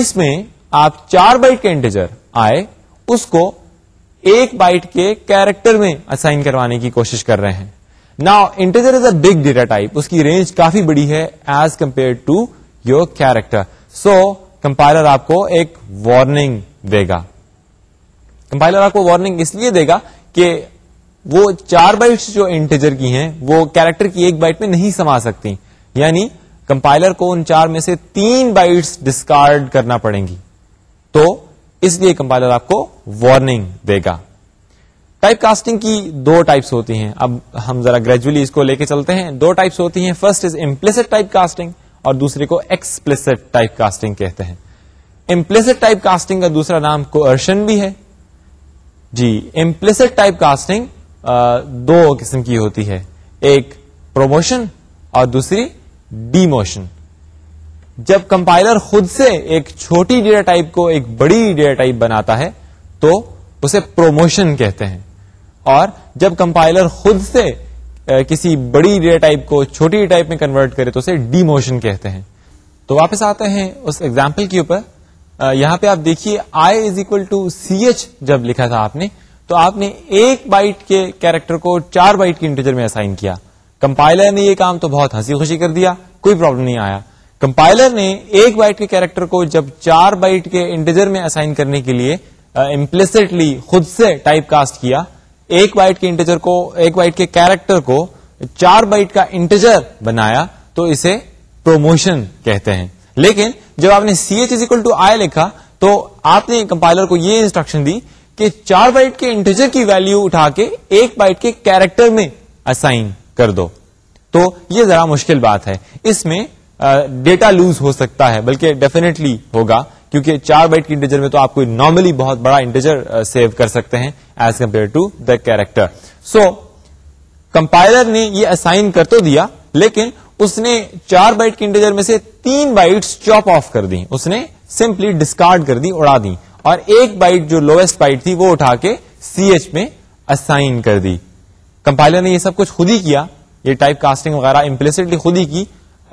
इसमें आप चार बाइट के इंटेजर आए उसको एक बाइट के कैरेक्टर में असाइन करवाने की कोशिश कर रहे हैं now integer is a big data type उसकी रेंज काफी बड़ी है as compare to your character so compiler आपको एक वार्निंग देगा कंपाइलर आपको वार्निंग इसलिए देगा कि वो चार बाइट्स जो इंटीजर की हैं वो कैरेक्टर की एक बाइट में नहीं समा सकती यानी कंपाइलर को उन चार में से तीन बाइट्स डिस्कार्ड करना पड़ेंगी तो इसलिए कंपाइलर आपको वार्निंग देगा टाइप कास्टिंग की दो टाइप्स होती हैं अब हम जरा ग्रेजुअली इसको लेके चलते हैं दो टाइप्स होती हैं first is implicit type casting और दूसरे को एक्सप्लिसिट टाइप कास्टिंग कहते हैं इम्प्लिसिट टाइप कास्टिंग का दूसरा नाम कोर्शन भी है जी इम्प्लिसिट टाइप कास्टिंग दो किस्म की होती है एक प्रोमोशन और दूसरी डीमोशन जब कंपाइलर खुद से एक छोटी डेटा टाइप को एक बड़ी डेटा टाइप बनाता है तो उसे प्रोमोशन कहते हैं और जब कंपाइलर खुद से किसी बड़ी डेटा टाइप को छोटी टाइप में कन्वर्ट करे तो उसे डीमोशन कहते हैं तो वापस आते हैं उस एग्जाम्पल के ऊपर यहां पे आप देखिए I is equal to C H जब लिखा था आपने तो आपने एक बाइट के कैरेक्टर को चार बाइट के इंटीजर में असाइन किया कंपाइलर ने यह काम तो बहुत हंसी खुशी कर दिया कोई प्रॉब्लम नहीं आया कंपाइलर ने एक बाइट के कैरेक्टर को जब चार बाइट के इंटीजर में असाइन करने के लिए इम्प्लिसिटली खुद से टाइप कास्ट किया एक बाइट के इंटीजर को एक बाइट के कैरेक्टर को चार बाइट का इंटीजर बनाया तो इसे प्रोमोशन कहते हैं लेकिन जब आपने C H is equal to I लिखा तो आपने कंपाइलर को यह इंस्ट्रक्शन दी कि चार बाइट के इंटीजर की वैल्यू उठा के एक बाइट के कैरेक्टर में असाइन कर दो तो ये जरा मुश्किल बात है इसमें डेटा लूज हो सकता है बल्कि डेफिनेटली होगा क्योंकि चार बाइट के इंटीजर में तो आप कोई नॉर्मली बहुत बड़ा इंटीजर सेव कर सकते हैं as compare to the character so compiler ने ये असाइन कर तो दिया लेकिन उसने चार बाइट के इंटीजर में से तीन बाइट्स चॉप ऑफ कर दी उसने सिंपली डिस्कार्ड कर दी उड़ा दी और एक बाइट जो लोएस्ट बाइट थी वो उठा के सी एच में असाइन कर दी कंपाइलर ने ये सब कुछ खुद ही किया ये टाइप कास्टिंग वगैरह इम्प्लिसिटली खुद ही की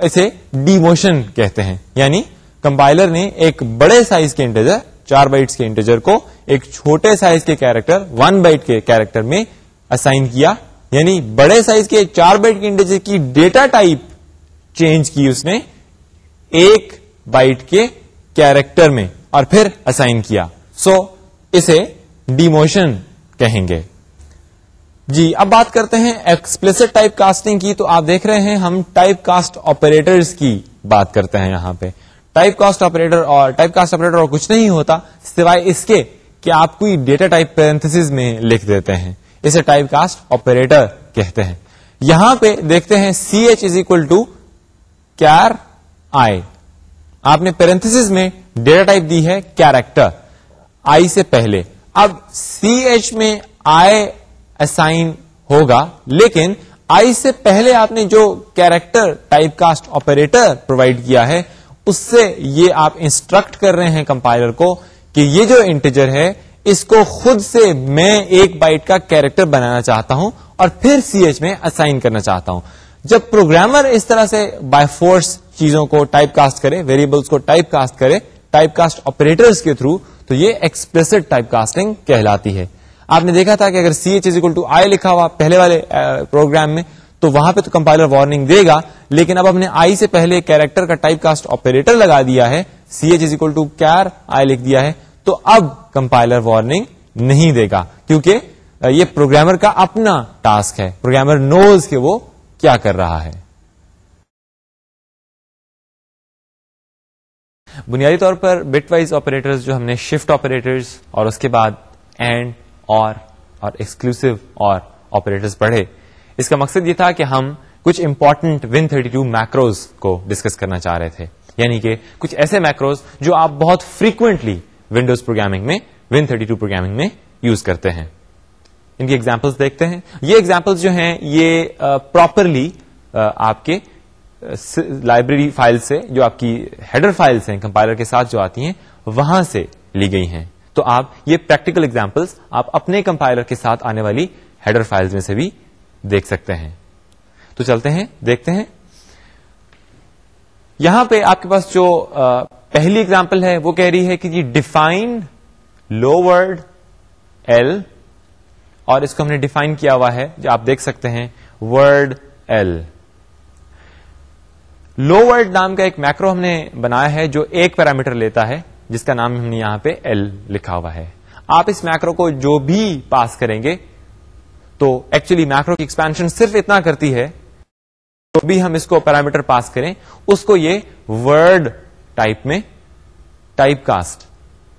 इसे डीमोशन कहते हैं यानी कंपाइलर ने एक बड़े साइज के इंटेजर चार बाइट्स के इंटेजर को एक छोटे साइज के कैरेक्टर वन बाइट के कैरेक्टर में असाइन किया यानी बड़े साइज के चार बाइट के इंटेजर की डेटा टाइप चेंज की उसने एक बाइट के कैरेक्टर में और फिर असाइन किया सो so, इसे डिमोशन कहेंगे जी अब बात करते हैं एक्सप्लिसिट टाइप कास्टिंग की तो आप देख रहे हैं हम टाइप कास्ट ऑपरेटर्स की बात करते हैं यहां पे टाइप कास्ट ऑपरेटर और टाइप कास्ट ऑपरेटर और कुछ नहीं होता सिवाय इसके कि आप कोई डेटा टाइप पेरेंथेसिस में लिख देते हैं इसे टाइप कास्ट ऑपरेटर कहते हैं यहां पे देखते हैं C H is equal to char I आपने पेरेंथेसिस में डेटा टाइप दी है कैरेक्टर आई से पहले अब सी एच में आई असाइन होगा लेकिन आई से पहले आपने जो character type cast operator provide किया है उससे ये आप इंस्ट्रक्ट कर रहे हैं कंपाइलर को कि ये जो इंटीजर है इसको खुद से मैं एक बाइट का कैरेक्टर बनाना चाहता हूं और फिर सीएच में असाइन करना चाहता हूं जब प्रोग्रामर इस तरह से बाय फोर्स चीजों को टाइप कास्ट करे वेरिएबल्स को टाइप कास्ट करे टाइपकास्ट ऑपरेटर्स के थ्रू तो ये एक्सप्रेसिट टाइपकास्टिंग कहलाती है आपने देखा था कि अगर C H is equal to I लिखा हुआ पहले वाले प्रोग्राम में तो वहां पे तो कंपाइलर वार्निंग देगा लेकिन अब हमने आई से पहले कैरेक्टर का टाइपकास्ट ऑपरेटर लगा दिया है C H is equal to char I लिख दिया है तो अब कंपाइलर वार्निंग नहीं देगा क्योंकि ये प्रोग्रामर का अपना टास्क है प्रोग्रामर नोज के वो क्या कर रहा है बुनियादी तौर पर बिट वाइज ऑपरेटर्स जो हमने शिफ्ट ऑपरेटर्स और उसके बाद एंड और और एक्सक्लूसिव और ऑपरेटर्स पढ़े इसका मकसद ये था कि हम कुछ इंपॉर्टेंट विन 32 मैक्रोज को डिस्कस करना चाह रहे थे यानी कि कुछ ऐसे मैक्रोज जो आप बहुत फ्रीक्वेंटली विंडोज प्रोग्रामिंग में विन 32 प्रोग्रामिंग में यूज करते हैं इनकी एग्जाम्पल्स देखते हैं ये एग्जाम्पल्स जो हैं ये प्रॉपरली आपके लाइब्रेरी फाइल से जो आपकी हेडर फाइल्स हैं कंपाइलर के साथ जो आती हैं वहां से ली गई हैं तो आप ये प्रैक्टिकल एग्जाम्पल्स आप अपने कंपाइलर के साथ आने वाली हेडर फाइल्स में से भी देख सकते हैं तो चलते हैं देखते हैं यहां पे आपके पास जो आ, पहली एग्जाम्पल है वो कह रही है कि जी डिफाइन लोवर्ड एल और इसको हमने डिफाइन किया हुआ है जो आप देख सकते हैं वर्ड एल लोवर्ड नाम का एक मैक्रो हमने बनाया है जो एक पैरामीटर लेता है जिसका नाम हमने यहां पे एल लिखा हुआ है आप इस मैक्रो को जो भी पास करेंगे तो एक्चुअली मैक्रो की एक्सपेंशन सिर्फ इतना करती है जो तो भी हम इसको पैरामीटर पास करें उसको ये वर्ड टाइप में टाइप कास्ट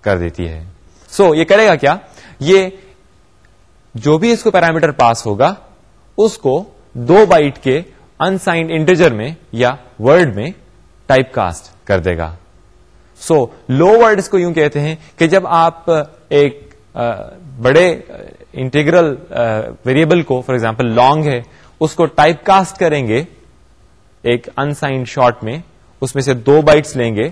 कर देती है सो so, ये करेगा क्या ये जो भी इसको पैरामीटर पास होगा उसको दो बाइट के अनसाइंड इंटीजर में या वर्ड में टाइप कास्ट कर देगा सो लो वर्ड इसको यूं कहते हैं कि जब आप एक आ, बड़े इंटीग्रल वेरिएबल को फॉर एग्जांपल लॉन्ग है उसको टाइप कास्ट करेंगे एक अनसाइंड शॉर्ट में उसमें से दो बाइट्स लेंगे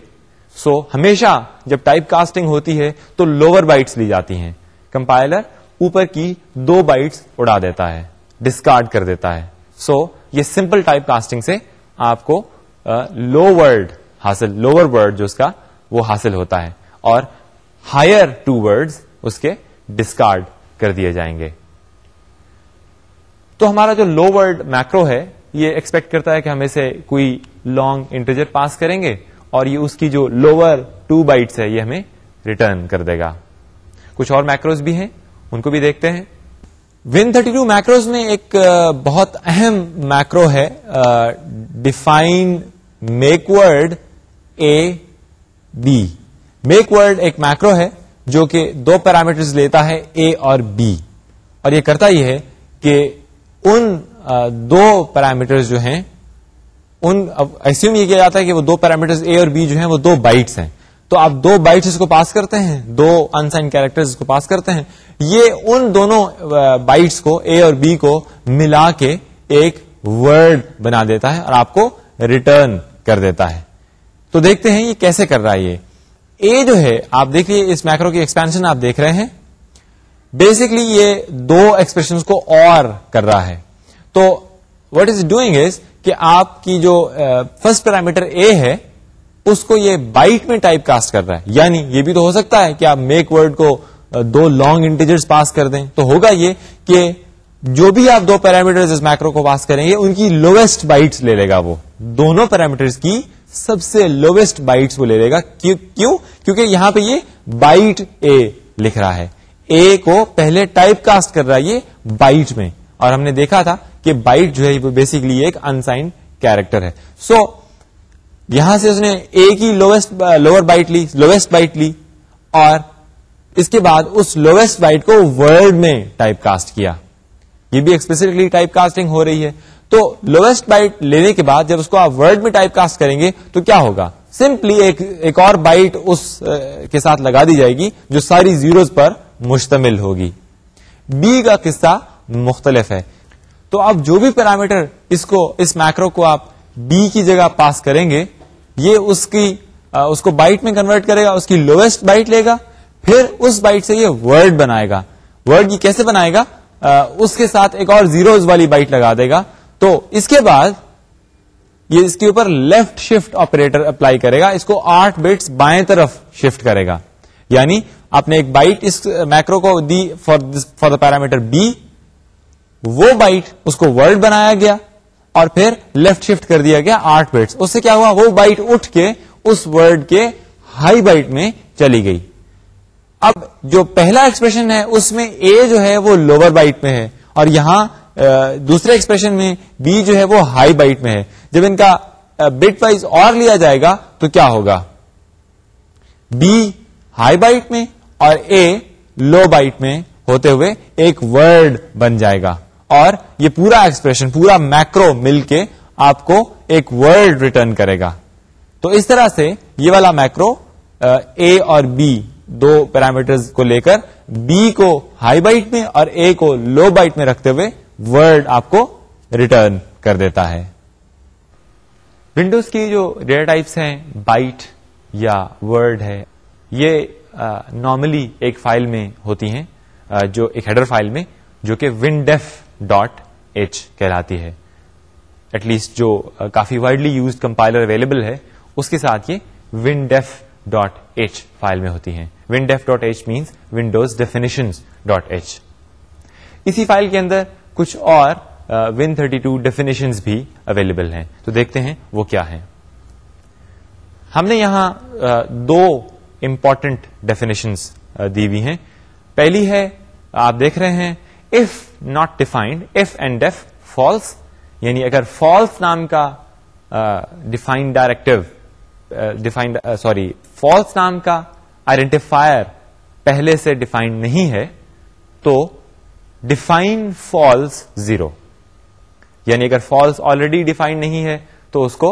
सो so, हमेशा जब टाइप कास्टिंग होती है तो लोअर बाइट्स ली जाती हैं कंपाइलर ऊपर की दो बाइट्स उड़ा देता है डिस्कार्ड कर देता है सो so, ये सिंपल टाइप कास्टिंग से आपको लोवर्ड हासिल लोअर वर्ड जो उसका वो हासिल होता है और हायर टू वर्ड्स उसके डिस्कार्ड कर दिए जाएंगे तो हमारा जो लो वर्ड मैक्रो है ये एक्सपेक्ट करता है कि हमें से कोई लॉन्ग इंटीजर पास करेंगे और ये उसकी जो लोअर टू बाइट्स है ये हमें रिटर्न कर देगा कुछ और मैक्रोज भी हैं उनको भी देखते हैं विन 32 मैक्रोज में एक बहुत अहम मैक्रो है define make word A B make word एक मैक्रो है जो कि दो पैरामीटर्स लेता है ए और बी और ये करता ये है कि उन दो पैरामीटर्स जो हैं उन अब एस्यूम ये किया जाता है कि वो दो पैरामीटर्स ए और बी जो हैं वो दो बाइट्स हैं तो आप दो बाइट्स इसको पास करते हैं दो अनसाइन कैरेक्टर्स इसको पास करते हैं ये उन दोनों बाइट्स को ए और बी को मिला के एक वर्ड बना देता है और आपको रिटर्न कर देता है तो देखते हैं ये कैसे कर रहा है ये ए जो है आप देखिए इस मैक्रो की एक्सपेंशन आप देख रहे हैं बेसिकली ये दो एक्सप्रेशन को और कर रहा है तो वट इज डूइंग इज कि आपकी जो फर्स्ट पैरामीटर ए है उसको ये बाइट में टाइप कास्ट कर रहा है यानी ये भी तो हो सकता है कि आप मेक वर्ड को दो लॉन्ग इंटीजर्स पास कर दें तो होगा ये कि जो भी आप दो पैरामीटर्स इस मैक्रो को पास करेंगे उनकी लोवेस्ट बाइट्स ले लेगा वो दोनों पैरामीटर की सबसे लोवेस्ट बाइट वो ले लेगा क्यों क्यों क्योंकि यहां पर यह बाइट ए लिख रहा है ए को पहले टाइप कास्ट कर रहा है ये बाइट में और हमने देखा था कि बाइट जो है बेसिकली एक अनसाइंड कैरेक्टर है सो so, यहां से उसने ए की लोवेस्ट लोअर बाइट ली लोवेस्ट बाइट ली और इसके बाद उस लोवेस्ट बाइट को वर्ड में टाइप कास्ट किया ये भी एक्सपेसिफिकली टाइप कास्टिंग हो रही है तो लोवेस्ट बाइट लेने के बाद जब उसको आप वर्ड में टाइप कास्ट करेंगे तो क्या होगा सिंपली एक एक और बाइट उस ए, के साथ लगा दी जाएगी जो सारी जीरो पर मुश्तमिल होगी बी का किस्सा मुख्तलिफ है तो अब जो भी पैरामीटर इसको इस मैक्रो को आप बी की जगह पास करेंगे ये उसकी आ, उसको बाइट में कन्वर्ट करेगा उसकी लोवेस्ट बाइट लेगा फिर उस बाइट से यह वर्ड बनाएगा वर्ड की कैसे बनाएगा आ, उसके साथ एक और जीरो वाली बाइट लगा देगा तो इसके बाद ये इसके ऊपर लेफ्ट शिफ्ट ऑपरेटर अप्लाई करेगा इसको आठ बिट्स बाएं तरफ शिफ्ट करेगा यानी आपने एक बाइट इस मैक्रो को दी for for the parameter B वो बाइट उसको वर्ड बनाया गया और फिर लेफ्ट शिफ्ट कर दिया गया आठ बाइट्स उससे क्या हुआ वो बाइट उठ के उस वर्ड के हाई बाइट में चली गई अब जो पहला एक्सप्रेशन है उसमें ए जो है वो लोअर बाइट में है और यहां दूसरे एक्सप्रेशन में बी जो है वो हाई बाइट में है जब इनका बिट वाइज और लिया जाएगा तो क्या होगा बी हाई बाइट में और ए लो बाइट में होते हुए एक वर्ड बन जाएगा और ये पूरा एक्सप्रेशन पूरा मैक्रो मिलके आपको एक वर्ड रिटर्न करेगा तो इस तरह से ये वाला मैक्रो ए और बी दो पैरामीटर्स को लेकर बी को हाई बाइट में और ए को लो बाइट में रखते हुए वर्ड आपको रिटर्न कर देता है विंडोज की जो डेटा टाइप्स हैं बाइट या वर्ड है ये नॉर्मली एक फाइल में होती हैं आ, जो एक हेडर फाइल में जो कि विनडेफ डॉट एच कहलाती है एटलीस्ट जो आ, काफी वाइडली यूज कंपाइलर अवेलेबल है उसके साथ ये विनडेफ डॉट एच फाइल में होती हैं windef dot H means Windows definition dot H इसी फाइल के अंदर कुछ और विन थर्टी टू डेफिनेशन भी अवेलेबल हैं तो देखते हैं वो क्या है हमने यहां uh, दो इंपॉर्टेंट डेफिनेशन दी हुई हैं पहली है आप देख रहे हैं if not defined if and def false यानी अगर फॉल्स नाम का defined directive defined sorry false नाम का आइडेंटिफायर पहले से डिफाइंड नहीं है तो डिफाइन फॉल्स जीरो यानी अगर फॉल्स ऑलरेडी डिफाइन नहीं है तो उसको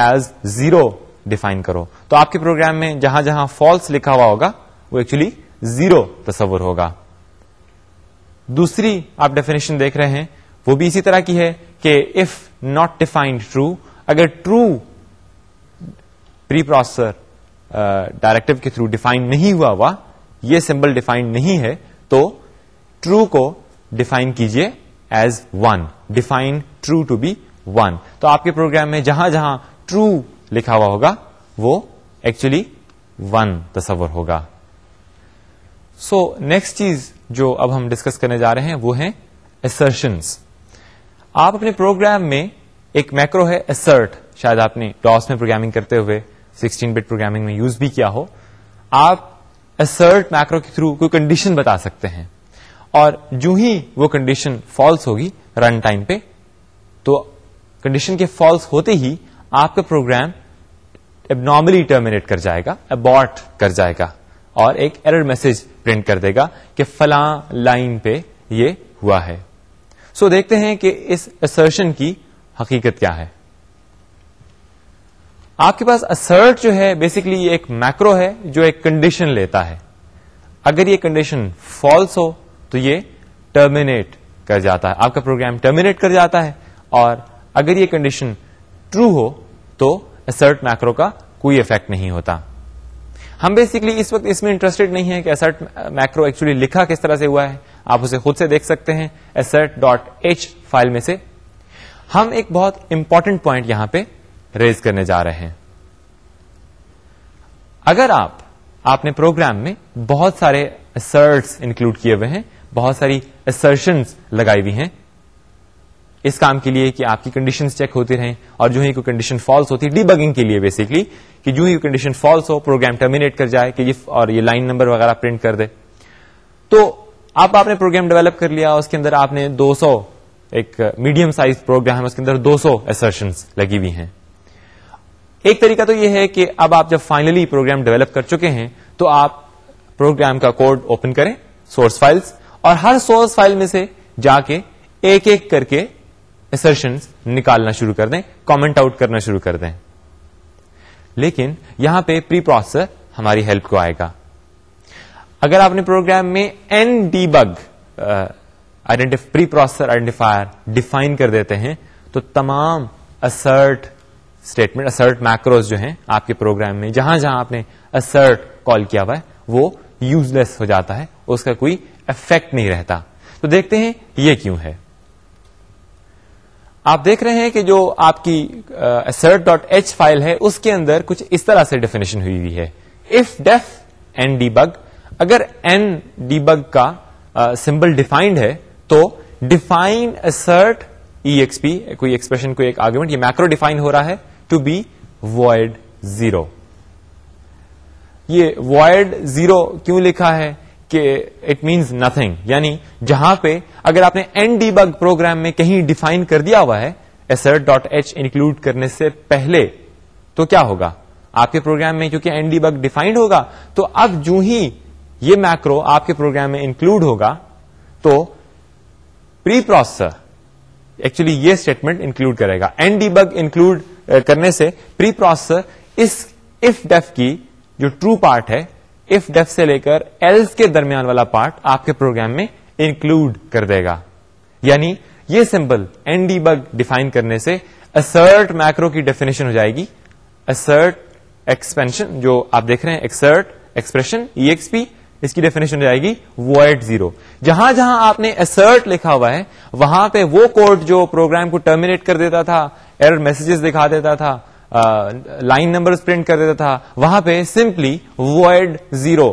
एज जीरो डिफाइन करो तो आपके प्रोग्राम में जहां जहां फॉल्स लिखा हुआ होगा वो एक्चुअली जीरो तस्वुर होगा दूसरी आप डेफिनेशन देख रहे हैं वो भी इसी तरह की है कि इफ नॉट डिफाइंड ट्रू अगर ट्रू प्री प्रोसेसर डायरेक्टिव के थ्रू डिफाइन नहीं हुआ हुआ ये सिंबल डिफाइंड नहीं है तो ट्रू को डिफाइन कीजिए as one define true to be one तो आपके प्रोग्राम में जहां जहां ट्रू लिखा हुआ होगा वो एक्चुअली वन तस्वर होगा सो नेक्स्ट चीज जो अब हम डिस्कस करने जा रहे हैं वो है एसर्शंस आप अपने प्रोग्राम में एक मैक्रो है असर्ट शायद आपने डॉस में प्रोग्रामिंग करते हुए 16 बिट प्रोग्रामिंग में यूज भी किया हो आप असर्ट मैक्रो के थ्रू कोई कंडीशन बता सकते हैं और जो ही वो कंडीशन फॉल्स होगी रन टाइम पे तो कंडीशन के फॉल्स होते ही आपका प्रोग्राम एबनॉर्मली टर्मिनेट कर जाएगा अबॉर्ट कर जाएगा और एक एरर मैसेज प्रिंट कर देगा कि फला लाइन पे ये हुआ है सो so, देखते हैं कि इस असर्शन की हकीकत क्या है आपके पास असर्ट जो है बेसिकली एक मैक्रो है जो एक कंडीशन लेता है अगर ये कंडीशन फॉल्स हो तो ये टर्मिनेट कर जाता है आपका प्रोग्राम टर्मिनेट कर जाता है और अगर ये कंडीशन ट्रू हो तो असर्ट मैक्रो का कोई इफेक्ट नहीं होता हम बेसिकली इस वक्त इसमें इंटरेस्टेड नहीं है कि असर्ट मैक्रो एक्चुअली लिखा किस तरह से हुआ है आप उसे खुद से देख सकते हैं असर्ट डॉट एच फाइल में से हम एक बहुत इंपॉर्टेंट पॉइंट यहां पे रेज करने जा रहे हैं अगर आप आपने प्रोग्राम में बहुत सारे असर्ट्स इंक्लूड किए हुए हैं बहुत सारी असर्शंस लगाई हुई हैं इस काम के लिए कि आपकी कंडीशन चेक होती रहें और जो ही कोई कंडीशन फॉल्स होती है डीबगिंग के लिए बेसिकली कि जो ही कंडीशन फॉल्स हो प्रोग्राम टर्मिनेट कर जाए कि ये और ये लाइन नंबर वगैरह प्रिंट कर दे तो आप आपने प्रोग्राम डेवलप कर लिया उसके अंदर आपने 200 एक मीडियम साइज प्रोग्राम है उसके अंदर 200 सौ एसर्शंस लगी हुई हैं एक तरीका तो यह है कि अब आप जब फाइनली प्रोग्राम डेवलप कर चुके हैं तो आप प्रोग्राम का कोड ओपन करें सोर्स फाइल्स और हर सोर्स फाइल में से जाके एक एक करके एसर्शन निकालना शुरू कर दें कॉमेंट आउट करना शुरू कर दें लेकिन यहां पे प्री प्रोसेसर हमारी हेल्प को आएगा अगर आपने प्रोग्राम में N debug preprocessor identifier define कर देते हैं तो तमाम असर्ट स्टेटमेंट असर्ट मैक्रोस जो हैं आपके प्रोग्राम में जहां जहां आपने असर्ट कॉल किया हुआ है वो यूजलेस हो जाता है उसका कोई अफेक्ट नहीं रहता तो देखते हैं ये क्यों है आप देख रहे हैं कि जो आपकी असर्ट डॉट एच फाइल है उसके अंदर कुछ इस तरह से डेफिनेशन हुई हुई है इफ डेफ एन डीबग अगर एन डीबग का सिंबल uh, डिफाइंड है तो डिफाइन असर्ट ईएक्सपी कोई एक्सप्रेशन कोई एक आर्ग्यूमेंट ये मैक्रो डिफाइन हो रहा है टू बी वॉइड जीरो ये वॉइड जीरो क्यों लिखा है कि इट मींस नथिंग यानी जहां पे अगर आपने एन डीबग प्रोग्राम में कहीं डिफाइन कर दिया हुआ है एसर्ट डॉट एच इंक्लूड करने से पहले तो क्या होगा आपके प्रोग्राम में क्योंकि एन डीबग डिफाइंड होगा तो अब जू ही ये मैक्रो आपके प्रोग्राम में इंक्लूड होगा तो प्री प्रोसेसर एक्चुअली ये स्टेटमेंट इंक्लूड करेगा एन डीबग इंक्लूड करने से प्री प्रोसेसर इस इफ डेफ की जो ट्रू पार्ट है इफ डेफ से लेकर एल्स के दरमियान वाला पार्ट आपके प्रोग्राम में इंक्लूड कर देगा यानी ये सिंबल एनडीबग डिफाइन करने से असर्ट मैक्रो की डेफिनेशन हो जाएगी असर्ट एक्सपेंशन जो आप देख रहे हैं एक्सर्ट एक्सप्रेशन ईएक्सपी इसकी डेफिनेशन हो जाएगी वॉइड जीरो जहां जहां आपने असर्ट लिखा हुआ है वहां पे वो कोड जो प्रोग्राम को टर्मिनेट कर देता था एरर मैसेजेस दिखा देता था लाइन नंबर्स प्रिंट कर देता था वहां पे सिंपली वर्ड जीरो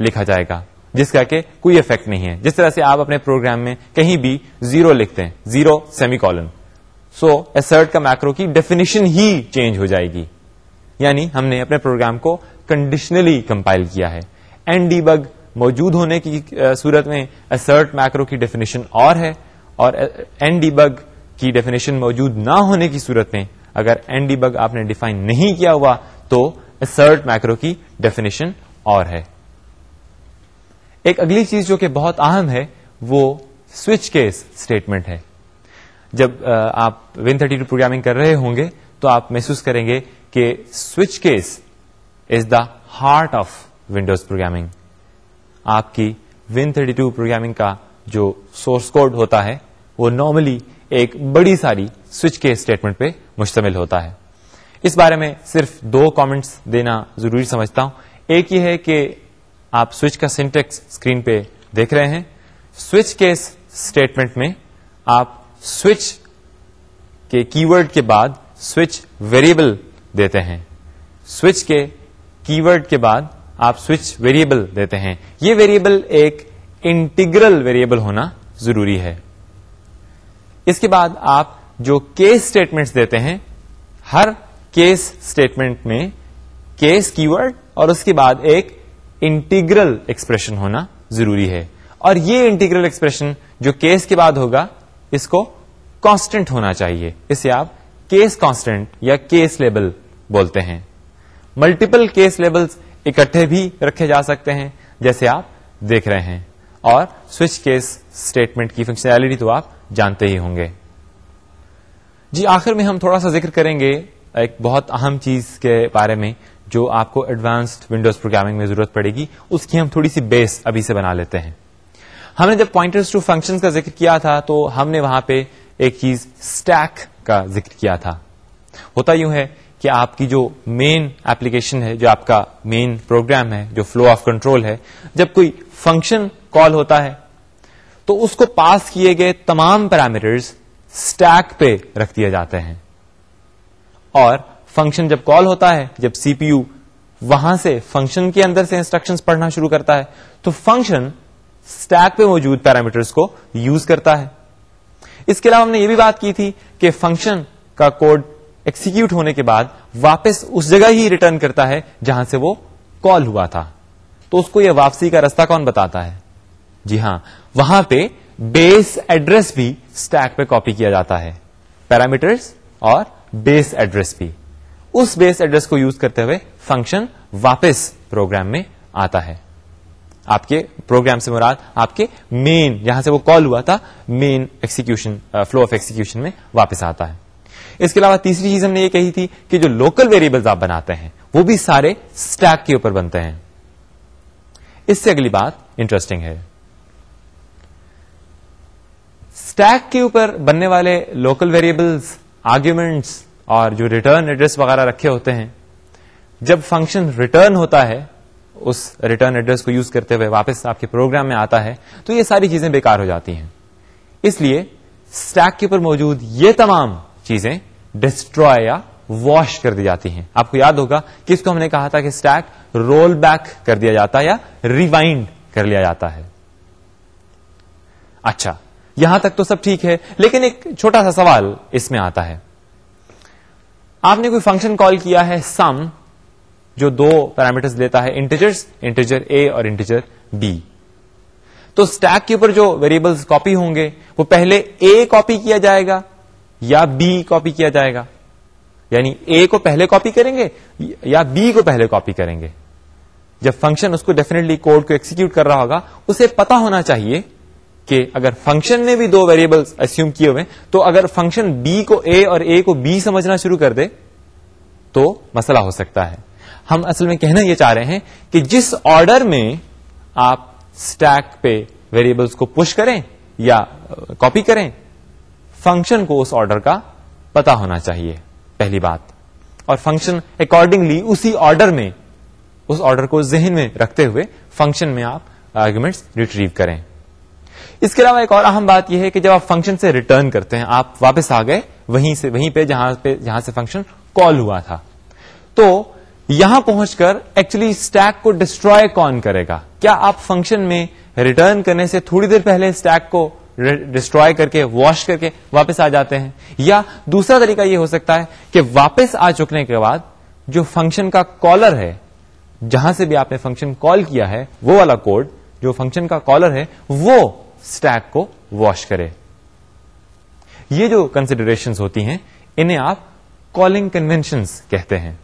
लिखा जाएगा जिसका के कोई इफेक्ट नहीं है जिस तरह से आप अपने प्रोग्राम में कहीं भी जीरो लिखते हैं zero semicolon so assert का मैक्रो की डेफिनेशन ही चेंज हो जाएगी यानी हमने अपने प्रोग्राम को कंडीशनली कंपाइल किया है एंड डीबग मौजूद होने की सूरत में असर्ट मैक्रो की डेफिनेशन और है और एंड डीबग की डेफिनेशन मौजूद ना होने की सूरत में अगर एन डीबग आपने डिफाइन नहीं किया हुआ तो सर्ट मैक्रो की डेफिनेशन और है एक अगली चीज जो कि बहुत अहम है वो स्विच केस स्टेटमेंट है जब आप विन थर्टी टू प्रोग्रामिंग कर रहे होंगे तो आप महसूस करेंगे कि switch case is the heart of Windows programming आपकी विन थर्टी टू प्रोग्रामिंग का जो सोर्स कोड होता है वो नॉर्मली एक बड़ी सारी स्विच के स्टेटमेंट पे मुश्तमिल होता है इस बारे में सिर्फ दो कमेंट्स देना जरूरी समझता हूं एक ये है कि आप स्विच का सिंटेक्स स्क्रीन पे देख रहे हैं स्विच के स्टेटमेंट में आप स्विच के कीवर्ड के बाद स्विच वेरिएबल देते हैं स्विच के कीवर्ड के बाद आप स्विच वेरिएबल देते हैं ये वेरिएबल एक इंटीग्रल वेरिएबल होना जरूरी है इसके बाद आप जो केस स्टेटमेंट्स देते हैं हर केस स्टेटमेंट में केस कीवर्ड और उसके बाद एक इंटीग्रल एक्सप्रेशन होना जरूरी है और ये इंटीग्रल एक्सप्रेशन जो केस के बाद होगा इसको कांस्टेंट होना चाहिए इसे आप केस कांस्टेंट या केस लेबल बोलते हैं मल्टीपल केस लेबल्स इकट्ठे भी रखे जा सकते हैं जैसे आप देख रहे हैं और स्विच केस स्टेटमेंट की फंक्शनैलिटी तो आप जानते ही होंगे जी आखिर में हम थोड़ा सा जिक्र करेंगे एक बहुत अहम चीज के बारे में जो आपको एडवांस्ड विंडोज प्रोग्रामिंग में जरूरत पड़ेगी उसकी हम थोड़ी सी बेस अभी से बना लेते हैं हमने जब पॉइंटर्स टू फंक्शंस का जिक्र किया था तो हमने वहां पे एक चीज स्टैक का जिक्र किया था होता यूं है कि आपकी जो मेन एप्लीकेशन है जो आपका मेन प्रोग्राम है जो फ्लो ऑफ कंट्रोल है जब कोई फंक्शन कॉल होता है तो उसको पास किए गए तमाम पैरामीटर्स स्टैक पे रख दिए जाते हैं और फंक्शन जब कॉल होता है जब सीपीयू वहां से फंक्शन के अंदर से इंस्ट्रक्शंस पढ़ना शुरू करता है तो फंक्शन स्टैक पे मौजूद पैरामीटर्स को यूज करता है इसके अलावा हमने ये भी बात की थी कि फंक्शन का कोड एक्सिक्यूट होने के बाद वापस उस जगह ही रिटर्न करता है जहां से वो कॉल हुआ था तो उसको यह वापसी का रास्ता कौन बताता है जी हां वहां पे बेस एड्रेस भी स्टैक पे कॉपी किया जाता है पैरामीटर्स और बेस एड्रेस भी उस बेस एड्रेस को यूज करते हुए फंक्शन वापस प्रोग्राम में आता है आपके प्रोग्राम से मुराद आपके मेन जहां से वो कॉल हुआ था main execution flow of execution में वापस आता है इसके अलावा तीसरी चीज हमने ये कही थी कि जो लोकल वेरिएबल्स आप बनाते हैं वो भी सारे स्टैक के ऊपर बनते हैं इससे अगली बात इंटरेस्टिंग है स्टैक के ऊपर बनने वाले लोकल वेरिएबल्स आर्ग्यूमेंट्स और जो रिटर्न एड्रेस वगैरह रखे होते हैं जब फंक्शन रिटर्न होता है उस रिटर्न एड्रेस को यूज करते हुए वापस आपके प्रोग्राम में आता है तो ये सारी चीजें बेकार हो जाती हैं इसलिए स्टैक के ऊपर मौजूद ये तमाम चीजें डिस्ट्रॉय या वॉश कर दी जाती हैं आपको याद होगा कि इसको हमने कहा था कि स्टैक रोल बैक कर दिया जाता है या रिवाइंड कर लिया जाता है अच्छा यहां तक तो सब ठीक है लेकिन एक छोटा सा सवाल इसमें आता है आपने कोई फंक्शन कॉल किया है सम जो दो पैरामीटर्स लेता है इंटीजर्स इंटीजर ए और इंटीजर बी तो स्टैक के ऊपर जो वेरिएबल्स कॉपी होंगे वो पहले ए कॉपी किया जाएगा या बी कॉपी किया जाएगा यानी ए को पहले कॉपी करेंगे या बी को पहले कॉपी करेंगे जब फंक्शन उसको डेफिनेटली कोड को एग्जीक्यूट कर रहा होगा उसे पता होना चाहिए कि अगर फंक्शन ने भी दो वेरिएबल्स अस्यूम किए हुए तो अगर फंक्शन बी को ए और ए को बी समझना शुरू कर दे तो मसला हो सकता है हम असल में कहना यह चाह रहे हैं कि जिस ऑर्डर में आप स्टैक पे वेरिएबल्स को पुश करें या कॉपी करें फंक्शन को उस ऑर्डर का पता होना चाहिए पहली बात और फंक्शन अकॉर्डिंगली उसी ऑर्डर में उस ऑर्डर को जहन में रखते हुए फंक्शन में आप आर्ग्यूमेंट्स रिट्रीव करें इसके अलावा एक और अहम बात यह है कि जब आप फंक्शन से रिटर्न करते हैं आप वापस आ गए वहीं से वहीं पे जहां पे जहां से फंक्शन कॉल हुआ था तो यहां पहुंचकर एक्चुअली स्टैक को डिस्ट्रॉय कौन करेगा क्या आप फंक्शन में रिटर्न करने से थोड़ी देर पहले स्टैक को डिस्ट्रॉय करके वॉश करके वापस आ जाते हैं या दूसरा तरीका यह हो सकता है कि वापस आ चुकने के बाद जो फंक्शन का कॉलर है जहां से भी आपने फंक्शन कॉल किया है वो वाला कोड जो फंक्शन का कॉलर है वो स्टैक को वॉश करे ये जो कंसिडरेशन होती हैं इन्हें आप कॉलिंग कन्वेंशन कहते हैं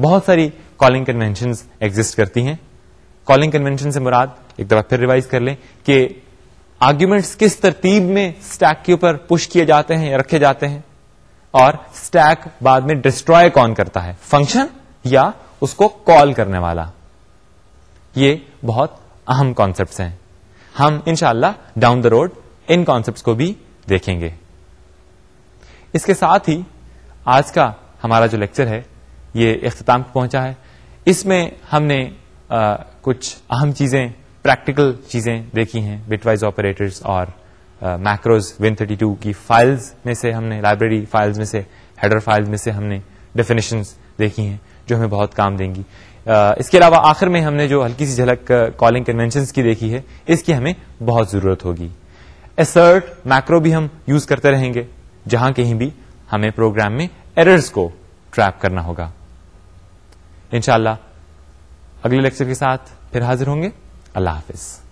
बहुत सारी कॉलिंग कन्वेंशन एग्जिस्ट करती हैं कॉलिंग कन्वेंशन से मुराद एक दफा फिर रिवाइज कर लें कि आर्ग्यूमेंट्स किस तरतीब में स्टैक के ऊपर पुश किए जाते हैं या रखे जाते हैं और स्टैक बाद में डिस्ट्रॉय कौन करता है फंक्शन या उसको कॉल करने वाला ये बहुत अहम कॉन्सेप्ट हैं हम इनशाला डाउन द रोड इन कॉन्सेप्ट को भी देखेंगे इसके साथ ही आज का हमारा जो लेक्चर है ये अख्ताम को पहुंचा है इसमें हमने आ, कुछ अहम चीजें प्रैक्टिकल चीजें देखी हैं बिटवाइज ऑपरेटर्स और मैक्रोज विन थर्टी टू की फाइल्स में से हमने लाइब्रेरी फाइल्स में से हेडर फाइल्स में से हमने डेफिनेशंस देखी हैं जो हमें बहुत काम देंगी इसके अलावा आखिर में हमने जो हल्की सी झलक कॉलिंग कन्वेंशन की देखी है इसकी हमें बहुत ज़रूरत होगी एसर्ट मैक्रो भी हम यूज़ करते रहेंगे जहां कहीं भी हमें प्रोग्राम में एरर्स को ट्रैप करना होगा इनशाला अगले लेक्चर के साथ फिर हाजिर होंगे अल्लाह हाफिज़